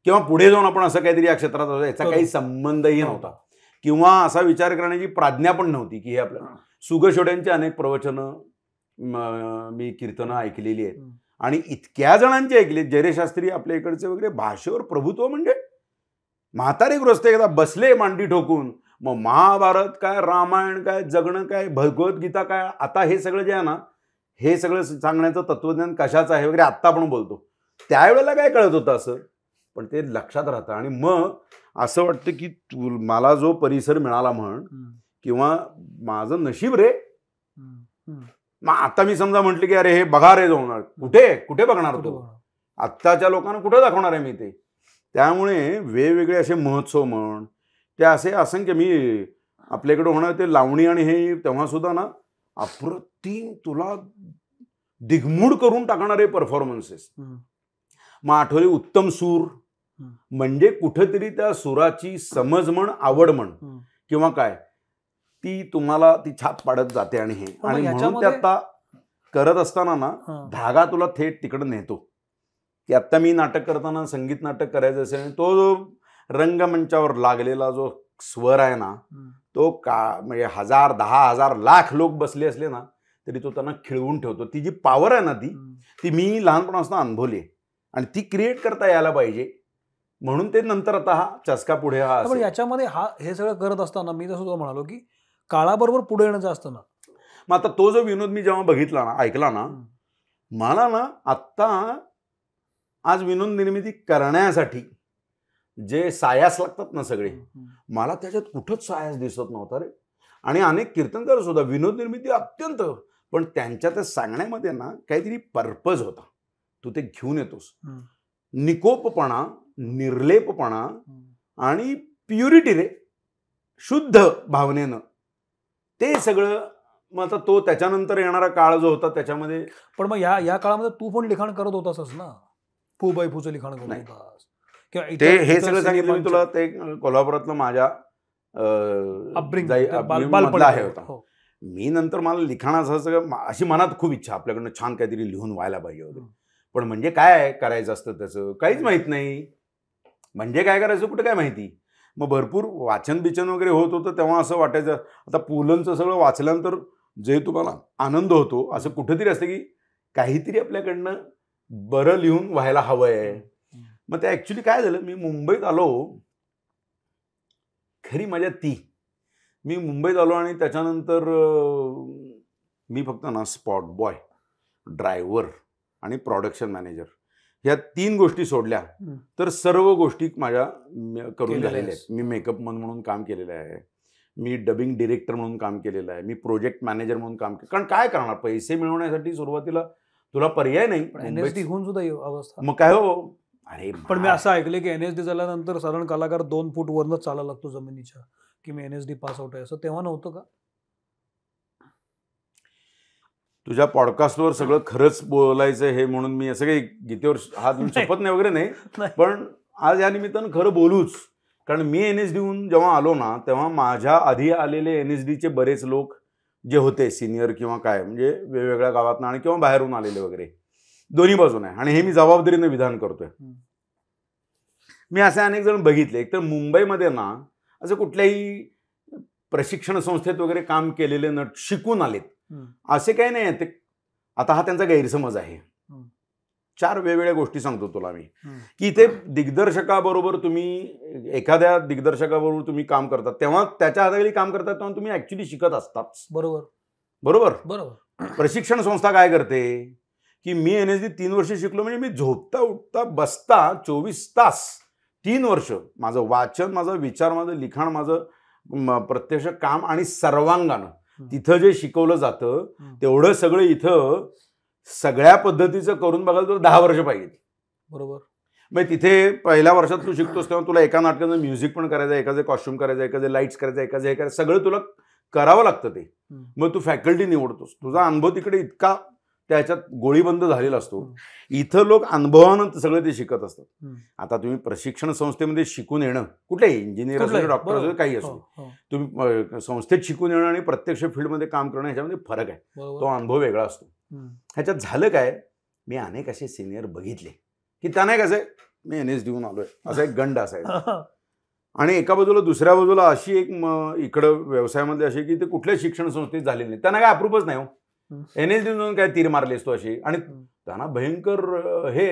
Speaker 1: किंवा पुढे जाऊन आपण असं काहीतरी या क्षेत्रात याचा काही संबंधही नव्हता किंवा असा विचार करण्याची प्राज्ञा पण नव्हती की हे आपल्याला सुगशोड्यांची अनेक प्रवचनं मी कीर्तनं ऐकलेली आहेत आणि इतक्या जणांची ऐकले जयरेशास्त्री आपल्या इकडचे वगैरे भाषेवर प्रभुत्व म्हणजे म्हातारे ग्रस्त एकदा बसले मांडी ठोकून मग महाभारत काय रामायण काय जगणं काय भगवद्गीता काय आता हे सगळं जे आहे ना हे सगळं सांगण्याचं तत्वज्ञान कशाचं आहे वगैरे आत्ता आपण बोलतो त्यावेळेला काय कळत होतं असं पण ते लक्षात राहतं आणि मग असं वाटतं की मला जो परिसर मिळाला म्हण किंवा माझं नशीब रे मग आता मी समजा म्हटलं की अरे हे बघा रे जाऊन कुठे कुठे बघणार तो आत्ताच्या लोकांना कुठे दाखवणार आहे मी ते त्यामुळे वेगवेगळे असे महोत्सव म्हण ते असे असंख्य मी आपल्याकडे होणार ते लावणी आणि हे तेव्हा सुद्धा ना अप्रतिम तुला दिगमूड करून टाकणारे परफॉर्मन्सेस मग आठवले उत्तम सूर म्हणजे कुठेतरी त्या सुराची समज म्हण आवड म्हण किंवा काय ती तुम्हाला ती छाप पाडत जाते आणि हे आणि म्हणून ते आता करत असताना ना धागा तुला थेट तिकडे नेतो की आता मी नाटक करताना संगीत नाटक करायचं असेल आणि तो जो रंगमंचावर लागलेला जो स्वर आहे ना तो का म्हणजे हजार दहा हजार लाख लोक बसले असले ना तरी तो त्यांना खिळवून ठेवतो ती जी पॉवर आहे ना ती ती मी लहानपणापासून अनुभवली आणि ती क्रिएट करता यायला पाहिजे म्हणून ते नंतर आता हा चस्का पुढे हा
Speaker 2: याच्यामध्ये हा हे सगळं करत असताना मी जसं तो म्हणालो की काळाबरोबर पुढे येणं जास्त ना मग आता तो जो विनोद मी जेव्हा
Speaker 1: बघितला ना ऐकला ना मला ना आत्ता आज विनोद निर्मिती करण्यासाठी जे सायास लागतात ना सगळे मला त्याच्यात कुठंच सायास दिसत नव्हता रे आणि अनेक कीर्तनकार सुद्धा विनोद निर्मिती अत्यंत पण त्यांच्या त्या सांगण्यामध्ये ना काहीतरी पर्पज होता तू ते घेऊन येतोस निकोपपणा निर्लेपपणा आणि प्युरिटी रे शुद्ध भावनेनं ते सगळं मग आता तो त्याच्यानंतर येणारा काळ जो होता त्याच्यामध्ये
Speaker 2: पण मग या या काळामध्ये तू पण लिखाण करत होतास ना फू बाई फूचं लिखाण करत
Speaker 1: होतास ते हे सगळं सांगितलं मी तुला ते कोल्हापुरातलं माझ्या आहे होता हो. मी नंतर मला लिखाणाचं सगळं अशी मनात खूप इच्छा आपल्याकडनं छान काहीतरी लिहून व्हायला पाहिजे होतं पण म्हणजे काय करायचं असतं त्याचं काहीच माहित नाही म्हणजे काय करायचं कुठं काय माहिती मग भरपूर वाचन बिचन वगैरे होत होतं तेव्हा असं वाटायचं आता पुलंचं सगळं वाचल्यानंतर जे तुम्हाला आनंद होतो असं कुठेतरी असतं की काहीतरी आपल्याकडनं बरं लिहून व्हायला हवं आहे मग ते ॲक्च्युली काय झालं मी मुंबईत आलो खरी मजा ती मी मुंबईत आलो आणि त्याच्यानंतर मी फक्त ना स्पॉट बॉय ड्रायव्हर आणि प्रॉडक्शन मॅनेजर ह्या तीन गोष्टी सोडल्या तर सर्व गोष्टी माझ्या करून झालेल्या आहेत मी मेकअप म्हणून काम केलेलं आहे मी डबिंग डिरेक्टर म्हणून काम केलेलं आहे मी प्रोजेक्ट मॅनेजर म्हणून काम केलं कारण काय करणार पैसे
Speaker 2: मिळवण्यासाठी सुरुवातीला तुला पर्याय नाही होऊन सुद्धा अवस्था मग काय हो अरे पण मी असं ऐकले की एन एस डी झाल्यानंतर साधारण कलाकार दोन फूट वरनच चालायला लागतो जमिनीच्या की मी N S D pass out आहे असं तेव्हा नव्हतं का
Speaker 1: तुझ्या पॉडकास्टवर सगळं खरंच बोलायचं हे म्हणून मी असं काही गीतेवर हात शपथ नाही वगैरे नाही पण आज या निमित्तानं खरं बोलूच कारण मी एन एस डीहून जेव्हा आलो ना तेव्हा माझ्या आधी आलेले एन एस डीचे बरेच लोक जे होते सिनियर किंवा काय म्हणजे वेगवेगळ्या गावातनं आणि किंवा बाहेरून आलेले वगैरे दोन्ही बाजूने आणि हे मी जबाबदारीने विधान करतोय मी असे अनेक जण बघितले एक तर मुंबईमध्ये ना असं कुठल्याही प्रशिक्षण संस्थेत वगैरे काम केलेले नट शिकून आलेत असे काही नाही ते आता हा त्यांचा गैरसमज आहे चार वेगवेगळ्या गोष्टी सांगतो तुला मी की इथे दिग्दर्शकाबरोबर तुम्ही एखाद्या दिग्दर्शकाबरोबर तुम्ही काम करतात तेव्हा त्याच्या हाताखाली काम करतात तेव्हा तुम्ही ऍक्च्युली शिकत असतात बरोबर बरोबर
Speaker 2: बरोबर
Speaker 1: प्रशिक्षण संस्था काय करते की मी एन एस डी तीन वर्ष शिकलो म्हणजे मी झोपता उठता बसता चोवीस तास तीन वर्ष माझं वाचन माझा विचार माझं लिखाण माझं प्रत्यक्ष काम आणि सर्वांगानं तिथं जे शिकवलं जातं तेवढं सगळं इथं सगळ्या पद्धतीचं करून बघायला तुला दहा वर्ष पाहिजे
Speaker 2: बरोबर मग
Speaker 1: म्हणजे तिथे पहिल्या वर्षात तू शिकतोस तेव्हा तुला एका नाटकाचं म्युझिक पण करायचं एखादं कॉस्ट्युम करायचं एखादं लाईट्स करायचं एखादं हे करायचं सगळं तुला करावं लागतं ते मग तू फॅकल्टी निवडतोस तुझा अनुभव तिकडे इतका त्याच्यात गोळीबंद झालेला असतो इथं लोक अनुभवानं सगळं ते शिकत असतात आता तुम्ही प्रशिक्षण संस्थेमध्ये शिकून येणं कुठे इंजिनियर असेल डॉक्टर असेल काही असो हो, हो. तुम्ही संस्थेत शिकून येणं आणि प्रत्यक्ष फील्डमध्ये काम करणं ह्याच्यामध्ये फरक आहे तो अनुभव वेगळा असतो ह्याच्यात झालं काय मी अनेक असे सिनियर बघितले की त्यांना कसं मी एन एस देऊन आलोय असा एक गंड असायचा आणि एका बाजूला दुसऱ्या बाजूला अशी एक इकडं व्यवसायामध्ये अशी की ते कुठल्या शिक्षण संस्थेत झालेली नाही त्यांना काय अप्रूपच नाही हो एन एस डी काय तीर मारले असतो अशी आणि त्यांना भयंकर हे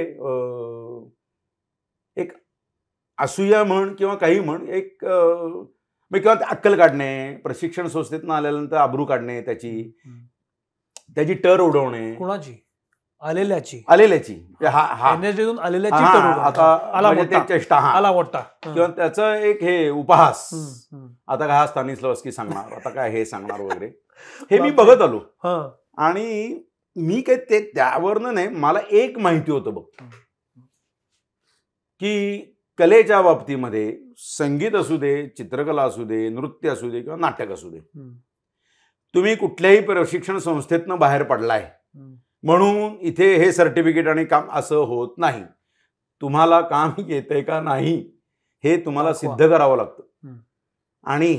Speaker 1: एक असूया म्हण किंवा काही म्हण एक म्हणजे किंवा अक्कल काढणे प्रशिक्षण संस्थेतनं आल्यानंतर आबरू काढणे त्याची त्याची टर
Speaker 2: उडवणे कोणाची आलेल्याची आलेल्याची
Speaker 1: किंवा त्याचं एक हे उपहास आता का हा स्थानिस्लवस्की सांगणार आता काय हे सांगणार वगैरे हे मी बघत आलो आणि मी काय ते त्यावरनं नाही मला एक माहिती होतं बघ की कलेच्या बाबतीमध्ये संगीत असू दे चित्रकला असू दे नृत्य असू दे किंवा नाटक असू दे तुम्ही कुठल्याही प्रशिक्षण संस्थेतनं बाहेर पडलाय म्हणून इथे हे सर्टिफिकेट आणि काम असं होत नाही तुम्हाला काम येतंय का नाही हे तुम्हाला सिद्ध करावं लागतं आणि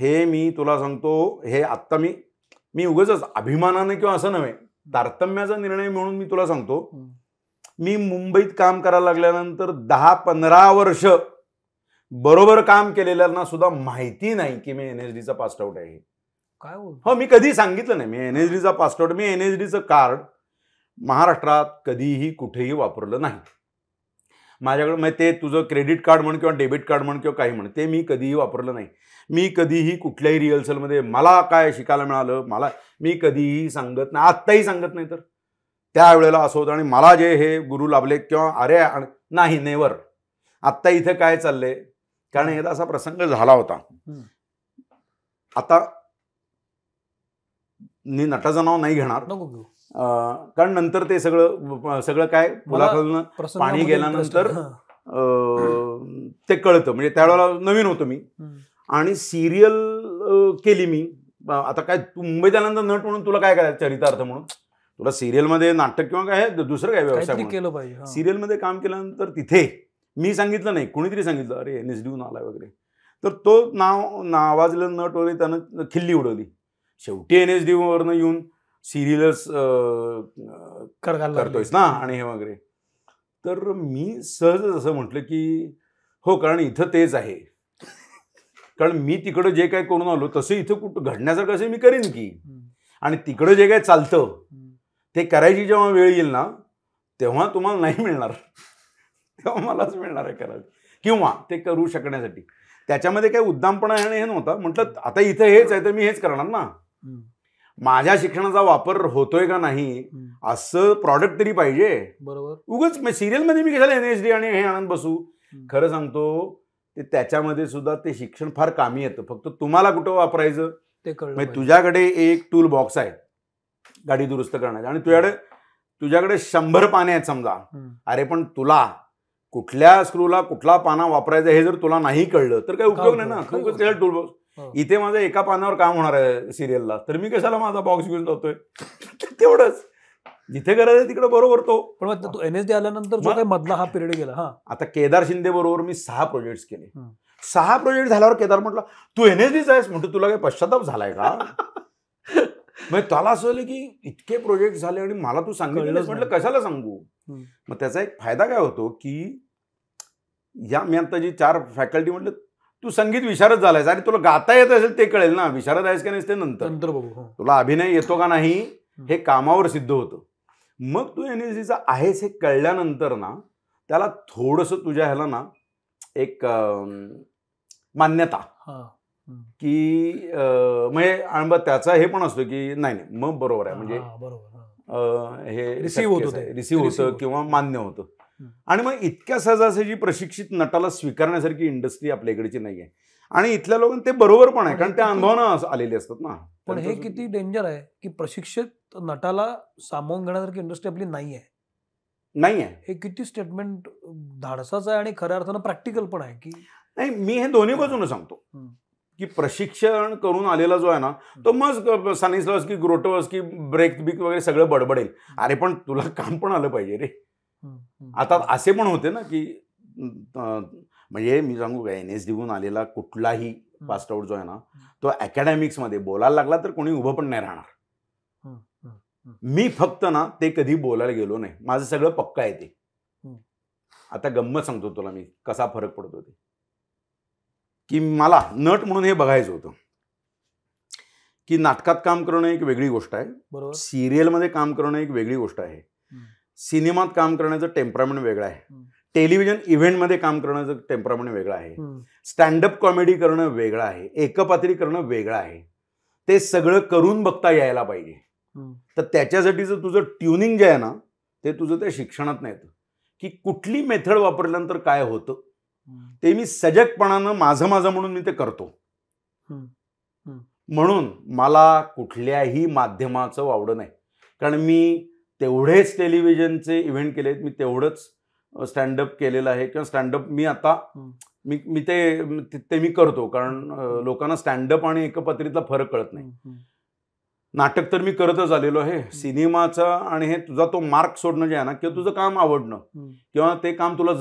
Speaker 1: हे मी तुला सांगतो हे आत्ता मी मी उगच अभिमानाने किंवा असं नव्हे तारतम्याचा निर्णय म्हणून मी तुला सांगतो मी मुंबईत काम करायला लागल्यानंतर दहा पंधरा वर्ष बरोबर काम केलेल्यांना सुद्धा माहिती नाही की मी एनएसडीचा पास्ट आउट आहे काय हो मी कधी सांगितलं नाही मी एनएसडीचा पास्ट आउट मी एनएसडीचं कार्ड महाराष्ट्रात कधीही कुठेही वापरलं नाही माझ्याकडे मग ते तुझं क्रेडिट कार्ड म्हण किंवा डेबिट कार्ड म्हण किंवा काही म्हण ते मी कधीही वापरलं नाही मी कधीही कुठल्याही रिहर्सलमध्ये मला काय शिकायला मिळालं मला मी कधीही सांगत नाही आत्ताही सांगत नाही तर त्यावेळेला असं होतं आणि मला जे हे गुरु लाभले किंवा अरे नाही नेवर आत्ता इथे काय चाललंय कारण एकदा असा प्रसंग झाला होता आता मी नटाचं नाव नाही घेणार कारण नंतर ते सगळं सगळं काय मुलाखतीनं पाणी गेल्यानंतर ते कळतं म्हणजे त्यावेळेला नवीन होतो मी आणि सिरियल केली मी आता काय तू मुंबईत आल्यानंतर नट म्हणून तुला काय करायचं चरितार्थ म्हणून तुला सिरियलमध्ये नाटक किंवा काय दुसरं काय व्यवसाय केलं पाहिजे सिरियलमध्ये काम केल्यानंतर तिथे मी सांगितलं नाही कुणीतरी सांगितलं अरे एन एस डीहून आलाय वगैरे तर तो नाव नावाजलं नट वगैरे त्यानं खिल्ली उडवली शेवटी एन एस डीवरनं येऊन सिरियलच करतोयस ना आणि हे वगैरे तर मी सहजच असं म्हटलं की हो कारण इथं तेच आहे कारण मी तिकडं जे काय करून आलो तसं इथं कुठं घडण्यासारखं असं मी करेन की आणि तिकडं जे काय चालतं ते करायची जेव्हा वेळ येईल ना तेव्हा तुम्हाला नाही मिळणार तेव्हा मलाच मिळणार आहे करायला किंवा ते करू शकण्यासाठी त्याच्यामध्ये काही उद्दामपणा येणं हे नव्हता म्हटलं आता इथं हेच आहे तर मी हेच करणार ना माझ्या शिक्षणाचा वापर होतोय का नाही असं प्रॉडक्ट तरी पाहिजे बरोबर उगच सिरियलमध्ये मी कशाला एन एच डी आणि हे आनंद बसू खरं सांगतो ते त्याच्यामध्ये सुद्धा ते शिक्षण फार कामी येतं फक्त तुम्हाला कुठं वापरायचं ते कळलं म्हणजे तुझ्याकडे एक टूल बॉक्स आहे गाडी दुरुस्त करण्याचा आणि तुझ्याकडे तुझ्याकडे शंभर पाने आहेत समजा अरे पण तुला कुठल्या स्क्रूला कुठला पाना वापरायचा हे जर तुला नाही कळलं तर काही उपयोग नाही ना टूल बॉक्स हो. इथे माझं एका पानावर काम होणार आहे सिरियलला तर मी कशाला माझा बॉक्स घेऊन जातोय तेवढंच जिथे गरज आहे तिकडे बरोबर तो पण तू एन एस डी आल्यानंतर जो काही मधला हा पिरियड गेला हा आता केदार शिंदे बरोबर मी सहा प्रोजेक्ट केले सहा प्रोजेक्ट झाल्यावर केदार म्हटला तू एन एस आहेस म्हणतो तुला काही पश्चाताप झालाय का मग त्याला असं झालं की इतके प्रोजेक्ट झाले आणि मला तू सांगितलं म्हटलं कशाला सांगू मग त्याचा एक फायदा काय होतो की या मी आता जी चार फॅकल्टी म्हटलं तू संगीत विशारद झालायस आणि तुला गाता येत असेल ते कळेल ना विशारद आहेस का नाही ते नंतर हो. तुला अभिनय येतो का नाही हे कामावर सिद्ध होतं मग तू एन एस डीचा आहेस हे कळल्यानंतर ना त्याला थोडस तुझ्या ह्याला ना एक मान्यता की म्हणजे आणि त्याचा हे पण असतो की नाही नाही मग बरोबर आहे
Speaker 2: म्हणजे
Speaker 1: हे रिसीव्ह होत रिसीव्ह होतं किंवा मान्य होतं आणि मग इतक्या सहजासहजी प्रशिक्षित नटाला स्वीकारण्यासारखी इंडस्ट्री आपल्या इकडची नाही आहे आणि इथल्या लोकांना ते बरोबर पण आहे म्हणजे कारण त्या अनुभवानं आलेले असतात ना पण हे
Speaker 2: किती डेंजर आहे की प्रशिक्षित नटाला सामावून घेण्यासारखी इंडस्ट्री आपली नाही आहे नाही आहे हे किती स्टेटमेंट धाडसाचं आहे आणि खऱ्या अर्थानं प्रॅक्टिकल पण आहे की नाही मी हे दोन्ही बाजूने सांगतो
Speaker 1: की प्रशिक्षण करून आलेला जो आहे ना तो मग सांगितलंस की ग्रोटोस की ब्रेक बिक वगैरे सगळं बडबडेल अरे पण तुला काम पण आलं पाहिजे रे आता असे पण होते ना की म्हणजे मी सांगू का एन एस डीहून आलेला कुठलाही पास्ट आउट जो आहे ना तो मध्ये बोलायला लागला तर कोणी उभं पण नाही राहणार मी फक्त ना ते कधी बोलायला गेलो नाही माझं सगळं पक्का आहे ते आता गंमत सांगतो तुला मी कसा फरक पडतो ते की मला नट म्हणून हे बघायचं होतं की नाटकात काम करणं एक वेगळी गोष्ट आहे बरोबर मध्ये काम करणं एक वेगळी गोष्ट आहे सिनेमात काम करण्याचं टेम्परामेंट वेगळं आहे टेलिव्हिजन इव्हेंटमध्ये काम करणं टेम्परामेंट वेगळं आहे स्टँडअप कॉमेडी करणं वेगळं आहे एकपात्री करणं वेगळं आहे ते सगळं करून बघता यायला पाहिजे तर त्याच्यासाठी जर तुझं ट्युनिंग जे आहे ना ते तुझं त्या शिक्षणात नाही की कुठली मेथड वापरल्यानंतर काय होतं ते मी सजगपणानं माझं माझं म्हणून मी ते करतो
Speaker 3: म्हणून
Speaker 1: मला कुठल्याही माध्यमाचं वावड नाही कारण मी तेवढेच टेलिव्हिजनचे इव्हेंट केलेत मी तेवढंच स्टँडअप केलेलं आहे किंवा स्टँडअप मी आता मी मी ते ते मी करतो कारण लोकांना स्टँडअप आणि एकपत्रितला फरक कळत नाही नाटक तर मी करतच आलेलो आहे सिनेमाचा आणि हे तुझा तो मार्क सोडणं जे आहे ना किंवा तुझं काम आवडणं किंवा ते काम तुला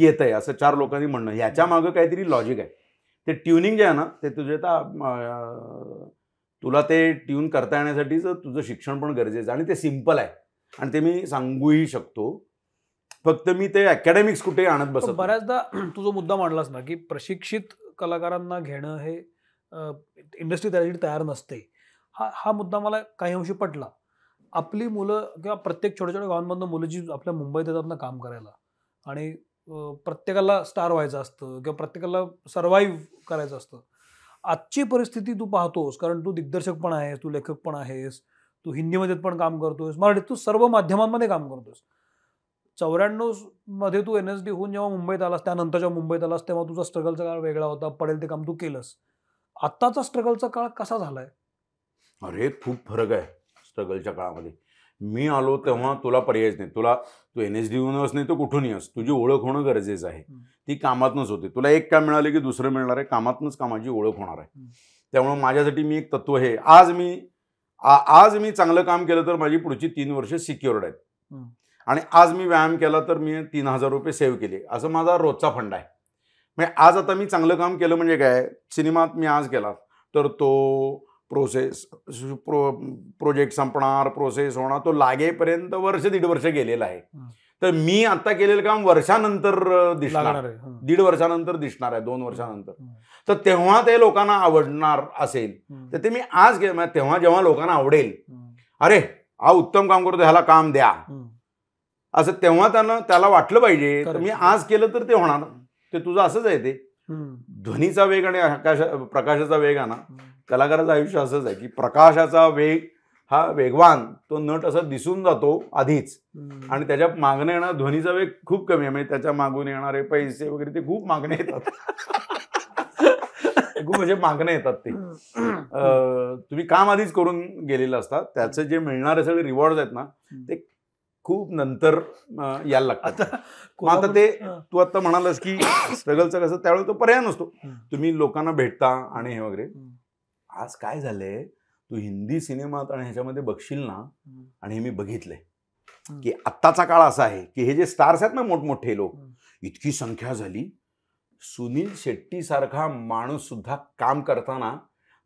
Speaker 1: येत आहे असं चार लोकांनी म्हणणं ह्याच्या मागं काहीतरी लॉजिक आहे ते ट्युनिंग जे आहे ना ते तुझे तुला ते ट्यून करता येण्यासाठीच तुझं शिक्षण पण गरजेचं आणि ते सिम्पल आहे आणि ते मी सांगूही शकतो फक्त मी ते अकॅडमिक्स कुठे आणत बसतो
Speaker 2: बऱ्याचदा तू जो मुद्दा मांडलास ना की प्रशिक्षित कलाकारांना घेणं हे इंडस्ट्री त्यासाठी तयार नसते हा हा मुद्दा मला काही अंशी पटला आपली मुलं किंवा प्रत्येक छोट्या छोट्या गावांमधनं मुलं जी आपल्या मुंबईत येतात ना काम करायला आणि प्रत्येकाला स्टार व्हायचं असतं किंवा प्रत्येकाला सर्वाईव्ह करायचं असतं आजची परिस्थिती तू पाहतोस कारण तू दिग्दर्शक पण आहेस तू लेखक पण आहेस तू हिंदीमध्ये पण काम करतोस मराठीत तू सर्व माध्यमांमध्ये काम करतोस चौऱ्याण्णव मध्ये तू एन एस डी होऊन जेव्हा मुंबईत आलास त्यानंतर जेव्हा मुंबईत आलास तेव्हा तुझा स्ट्रगलचा काळ वेगळा होता पडेल ते काम तू केलंस आत्ताचा स्ट्रगलचा काळ कसा झालाय
Speaker 1: अरे खूप फरक आहे स्ट्रगलच्या काळामध्ये मी आलो तेव्हा तुला पर्यायच नाही तुला तू एन एस डी नाही तू कुठूनही येस तुझी ओळख होणं गरजेचं आहे ती कामातनंच होते तुला एक काम मिळाले की दुसरं मिळणार आहे कामातनंच कामाची ओळख होणार आहे त्यामुळे माझ्यासाठी मी एक तत्व आहे आज मी आज मी चांगलं काम केलं तर माझी पुढची तीन वर्ष सिक्युअर्ड आहेत आणि आज मी व्यायाम केला तर मी तीन हजार रुपये सेव्ह केले असं माझा रोजचा फंड आहे म्हणजे आज आता मी चांगलं काम केलं म्हणजे काय सिनेमात मी आज केला तर तो प्रोसेस प्रो प्रोजेक्ट संपणार प्रोसेस होणार तो लागेपर्यंत वर्ष दीड वर्ष गेलेला आहे तर मी आता केलेलं काम वर्षानंतर दिसणार दीड वर्षानंतर दिसणार आहे दोन वर्षानंतर तर तेव्हा ते लोकांना आवडणार असेल तर ते मी आज तेव्हा जेव्हा लोकांना आवडेल अरे हा उत्तम काम करतो ह्याला काम द्या असं तेव्हा त्यानं त्याला वाटलं पाहिजे तर मी आज केलं तर ते होणार ते तुझं असंच आहे ते ध्वनीचा वेग आणि आकाश प्रकाशाचा वेग आहे ना कलाकाराचं आयुष्य असंच आहे की प्रकाशाचा वेग हा वेगवान तो नट असा दिसून जातो आधीच आणि त्याच्या मागण्या येणार ध्वनीचा वेग खूप कमी आहे म्हणजे त्याच्या मागून येणारे पैसे वगैरे ते खूप मागणे येतात खूप म्हणजे मागण्या येतात ते तुम्ही काम आधीच करून गेलेलं असतात त्याचं जे मिळणारे सगळे रिवॉर्ड आहेत ना ते खूप नंतर यायला लागतात मग आता ते तू आता म्हणालस की स्ट्रगलचं कसं त्यावेळेस तो पर्याय नसतो तुम्ही लोकांना भेटता आणि हे वगैरे आज काय झालंय तू हिंदी सिनेमात आणि ह्याच्यामध्ये बघशील ना आणि हे मी बघितलंय की आत्ताचा काळ असा आहे की हे जे स्टार्स आहेत ना मोठमोठे लोक इतकी संख्या झाली सुनील शेट्टी सारखा माणूस सुद्धा काम करताना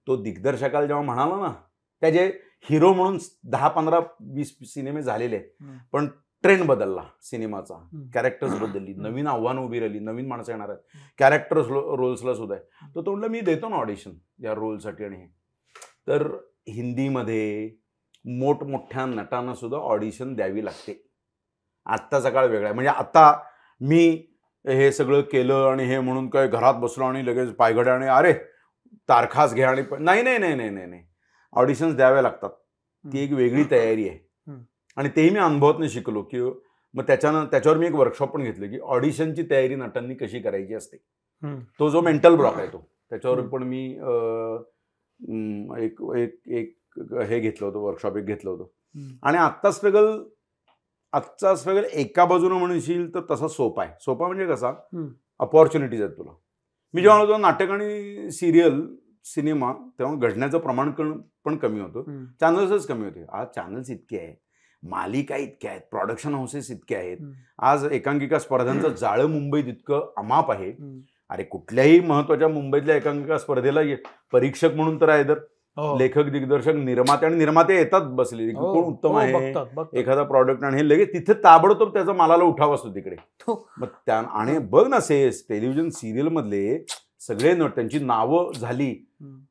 Speaker 1: तो दिग्दर्शकाला जेव्हा म्हणाला ना त्याचे हिरो म्हणून दहा पंधरा वीस सिनेमे झालेले आहेत पण ट्रेंड बदलला सिनेमाचा कॅरेक्टर्स बदलली नवीन आव्हान उभी राहिली नवीन माणसं येणार आहेत कॅरेक्टर्स रोल्सला सुद्धा आहे तर तो म्हटलं मी देतो ना ऑडिशन या रोलसाठी आणि हे तर हिंदीमध्ये मोठमोठ्या नटांना सुद्धा ऑडिशन द्यावी लागते आत्ताचा काळ वेगळा आहे म्हणजे आता मी हे सगळं केलं आणि हे म्हणून काय घरात बसलो आणि लगेच पायघड्या आणि अरे तारखास घ्या आणि नाही नाही नाही नाही नाही ऑडिशन्स द्याव्या लागतात ती एक वेगळी तयारी आहे आणि तेही मी अनुभवातून शिकलो की मग त्याच्यानं त्याच्यावर मी एक वर्कशॉप पण घेतलं की ऑडिशनची तयारी नटांनी कशी करायची असते तो जो मेंटल ब्लॉक आहे तो त्याच्यावर पण मी एक एक एक हे घेतलं होतं वर्कशॉप एक घेतलं होतं आणि आत्ता स्ट्रगल आजचा स्ट्रगल एका बाजूने म्हणशील तर तसा सोपा आहे सोपा म्हणजे कसा अपॉर्च्युनिटीज आहेत तुला मी जेव्हा होतो नाटक आणि सिरियल सिनेमा तेव्हा घडण्याचं प्रमाण पण कमी होतं चॅनल्सच कमी होते आज चॅनल्स इतके आहेत मालिका इतक्या आहेत प्रॉडक्शन हाऊसेस इतके आहेत आज एकांकिका स्पर्धांचं जाळं मुंबईत इतकं अमाप आहे अरे कुठल्याही महत्वाच्या मुंबईतल्या एकांकिका स्पर्धेला परीक्षक म्हणून तर आहे तर हो. लेखक दिग्दर्शक निर्माते आणि निर्माते येतात बसले हो. कोण उत्तम हो, आहे एखादा प्रॉडक्ट आणि हे लगेच तिथे ताबडतोब त्याचा मालाला उठाव असतो तिकडे मग त्या आणि बघ ना सेस टेलिव्हिजन सिरियल मधले सगळे न त्यांची नावं झाली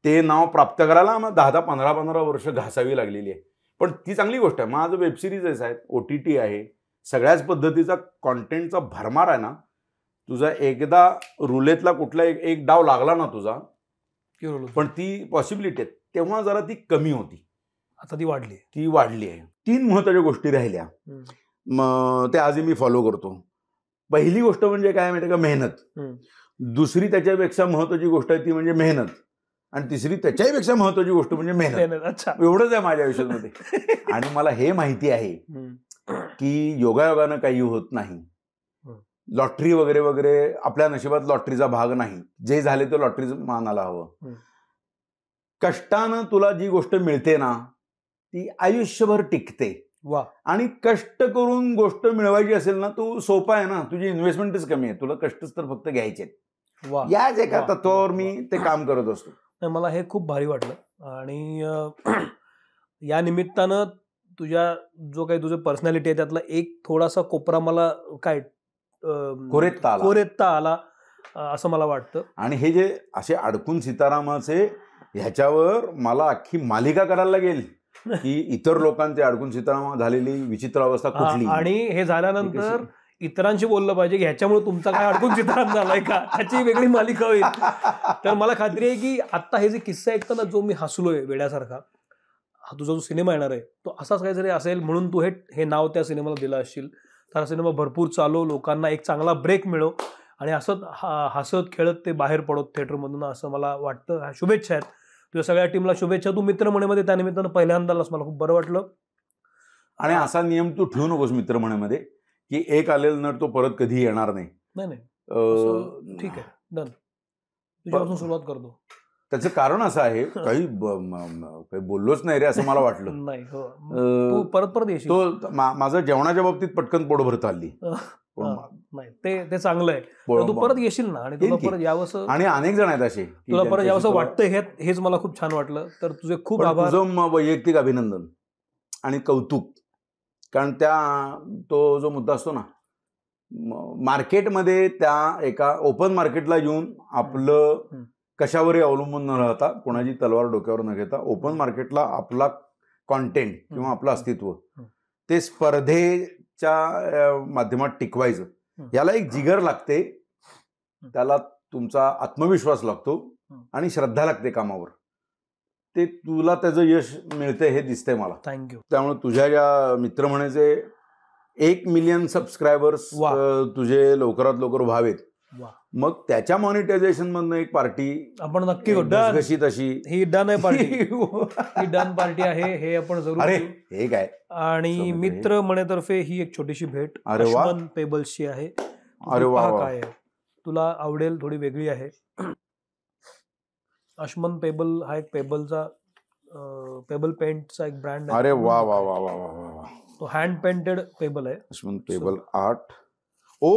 Speaker 1: ते नाव प्राप्त करायला आम्हाला दहा दहा पंधरा पंधरा वर्ष घासावी लागलेली आहे पण ती चांगली गोष्ट आहे मग आज वेब सिरीज आहेत ओ टी टी आहे सगळ्याच पद्धतीचा कॉन्टेंटचा भरमार आहे ना तुझा एकदा रुलेतला कुठला एक एक डाव लागला ना तुझा पण ती पॉसिबिलिटी आहे तेव्हा जरा ती कमी होती आता ती वाढली ती वाढली आहे तीन महत्वाच्या गोष्टी राहिल्या मग ते आजही मी फॉलो करतो पहिली गोष्ट म्हणजे काय माहिती का मेहनत दुसरी त्याच्यापेक्षा महत्वाची गोष्ट आहे ती म्हणजे मेहनत आणि तिसरी त्याच्यापेक्षा महत्वाची गोष्ट म्हणजे मेहनत अच्छा एवढंच आहे माझ्या आयुष्यामध्ये आणि मला हे माहिती आहे की योगायोगानं काही होत नाही लॉटरी वगैरे वगैरे आपल्या नशिबात लॉटरीचा भाग नाही जे झाले ते लॉटरीच मानायला हवं कष्टानं तुला जी गोष्ट मिळते ना ती आयुष्यभर टिकते वा आणि कष्ट करून गोष्ट मिळवायची असेल ना तू सोपा आहे ना तुझी इन्व्हेस्टमेंटच कमी आहे तुला कष्टच तर फक्त घ्यायचे याच एका तत्वावर मी ते काम करत असतो
Speaker 2: मला हे खूप भारी वाटलं आणि या निमित्तानं तुझ्या जो काही तुझं पर्सनॅलिटी आहे त्यातला एक थोडासा कोपरा मला काय कोरेत्ता कोरेत्ता आला असं मला वाटतं
Speaker 1: आणि हे जे असे अडकून सीतारामाचे ह्याच्यावर मला अख्खी मालिका करायला लागेल की इतर लोकांचे अडकून
Speaker 2: सीतारामा झालेली विचित्र अवस्था कुठली आणि हे झाल्यानंतर इतरांशी बोललं पाहिजे की ह्याच्यामुळे तुमचा काय अडकून चित्रात झालाय का त्याची वेगळी मालिका होईल तर मला खात्री आहे की आता हे जे किस्सा ना जो मी हसलोय वेड्यासारखा हा तुझा जो सिनेमा येणार आहे तो असाच काहीतरी असेल म्हणून तू हे नाव त्या सिनेमाला दिलं असशील तर सिनेमा भरपूर चालो लोकांना एक चांगला ब्रेक मिळो आणि असत हसत खेळत ते बाहेर पडत थिएटरमधून असं मला वाटतं शुभेच्छा आहेत तुझ्या सगळ्या टीमला शुभेच्छा तू मित्रमणेमध्ये त्यानिमित्तानं पहिल्यांदा मला खूप बरं वाटलं
Speaker 1: आणि असा नियम तू ठेवू नकोस मित्रमणेमध्ये की एक आलेला नट तो परत कधी येणार नाही ठीक आहे
Speaker 2: डन सुरुवात करतो
Speaker 1: त्याचं कारण असं आहे काही काही बोललोच नाही रे असं मला वाटलं नाही हो. परत परत येशील तो जेवणाच्या बाबतीत पटकन पोट भरत आली
Speaker 2: नाही ते ते चांगलं आहे तू परत येशील ना आणि तुला परत यावंस आणि
Speaker 1: अनेक जण आहेत असे तुला परत यावस वाटतं
Speaker 2: हेच मला खूप छान वाटलं तर तुझे खूप आभार
Speaker 1: वैयक्तिक अभिनंदन आणि कौतुक कारण त्या तो जो मुद्दा असतो ना मार्केटमध्ये त्या एका ओपन मार्केटला येऊन आपलं कशावरही अवलंबून न राहता कोणाची तलवार डोक्यावर न घेता ओपन मार्केटला आपला कॉन्टेंट किंवा आपलं अस्तित्व ते स्पर्धेच्या माध्यमात टिकवायचं याला एक जिगर लागते त्याला तुमचा आत्मविश्वास लागतो आणि श्रद्धा लागते कामावर ते तुला त्याचं यश मिळते हे दिसतंय मला थँक्यू त्यामुळे तुझ्या या मित्र म्हणायचे एक मिलियन सबस्क्रायबर्स तुझे लवकरात लवकर व्हावेत मग त्याच्या मॉनिटायझेशन मधनं एक पार्टी आपण नक्की कशी
Speaker 2: तशी ही डन आहे पार्टी हो. ही डन पार्टी आहे हे आपण जरूर हे काय आणि म्हणजे? मित्र म्हणेतर्फे ही एक छोटीशी भेट अरे पेबल्सची आहे अरे वा काय तुला आवडेल थोडी वेगळी आहे अश्मन पेबल हा एक पेबलचा पेबल पेंटचा एक ब्रँड अरे वा
Speaker 1: वा वा वा वा वा
Speaker 2: तो हँड पेंटेड पेबल आहे
Speaker 1: अश्मन pebble art oh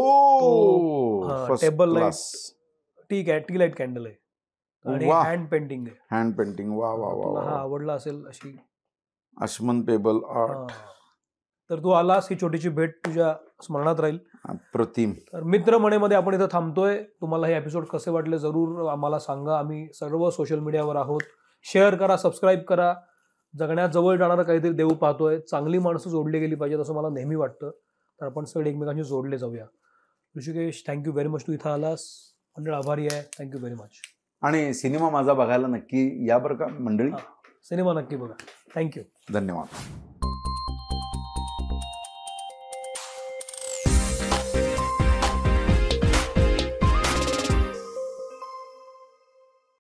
Speaker 1: table
Speaker 2: light ठीक आहे टी लाईट कॅन्डल आहे आणि हँड पेंटिंग
Speaker 1: आहे हँड पेंटिंग वा वा वा
Speaker 2: आवडला असेल अशी
Speaker 1: अश्मन पेबल आर्ट
Speaker 2: तर तू आलास ही छोटीशी भेट तुझ्या स्मरणात राहील प्रतिम तर मित्र मने मध्ये आपण इथं थांबतोय तुम्हाला हे एपिसोड कसे वाटले जरूर आम्हाला सांगा आम्ही सर्व सोशल मीडियावर आहोत शेअर करा सबस्क्राईब करा जगण्याजवळ जवळ जाणारं काहीतरी देऊ पाहतोय चांगली माणसं जोडली गेली पाहिजेत असं मला नेहमी वाटतं तर आपण सगळे एकमेकांशी जोडले जाऊया ऋषिकेश थँक्यू व्हेरी मच तू इथं आलास मंडळ आभारी आहे थँक्यू व्हेरी मच
Speaker 1: आणि सिनेमा माझा बघायला नक्की या बरं का मंडळी
Speaker 2: सिनेमा नक्की बघा थँक्यू
Speaker 1: धन्यवाद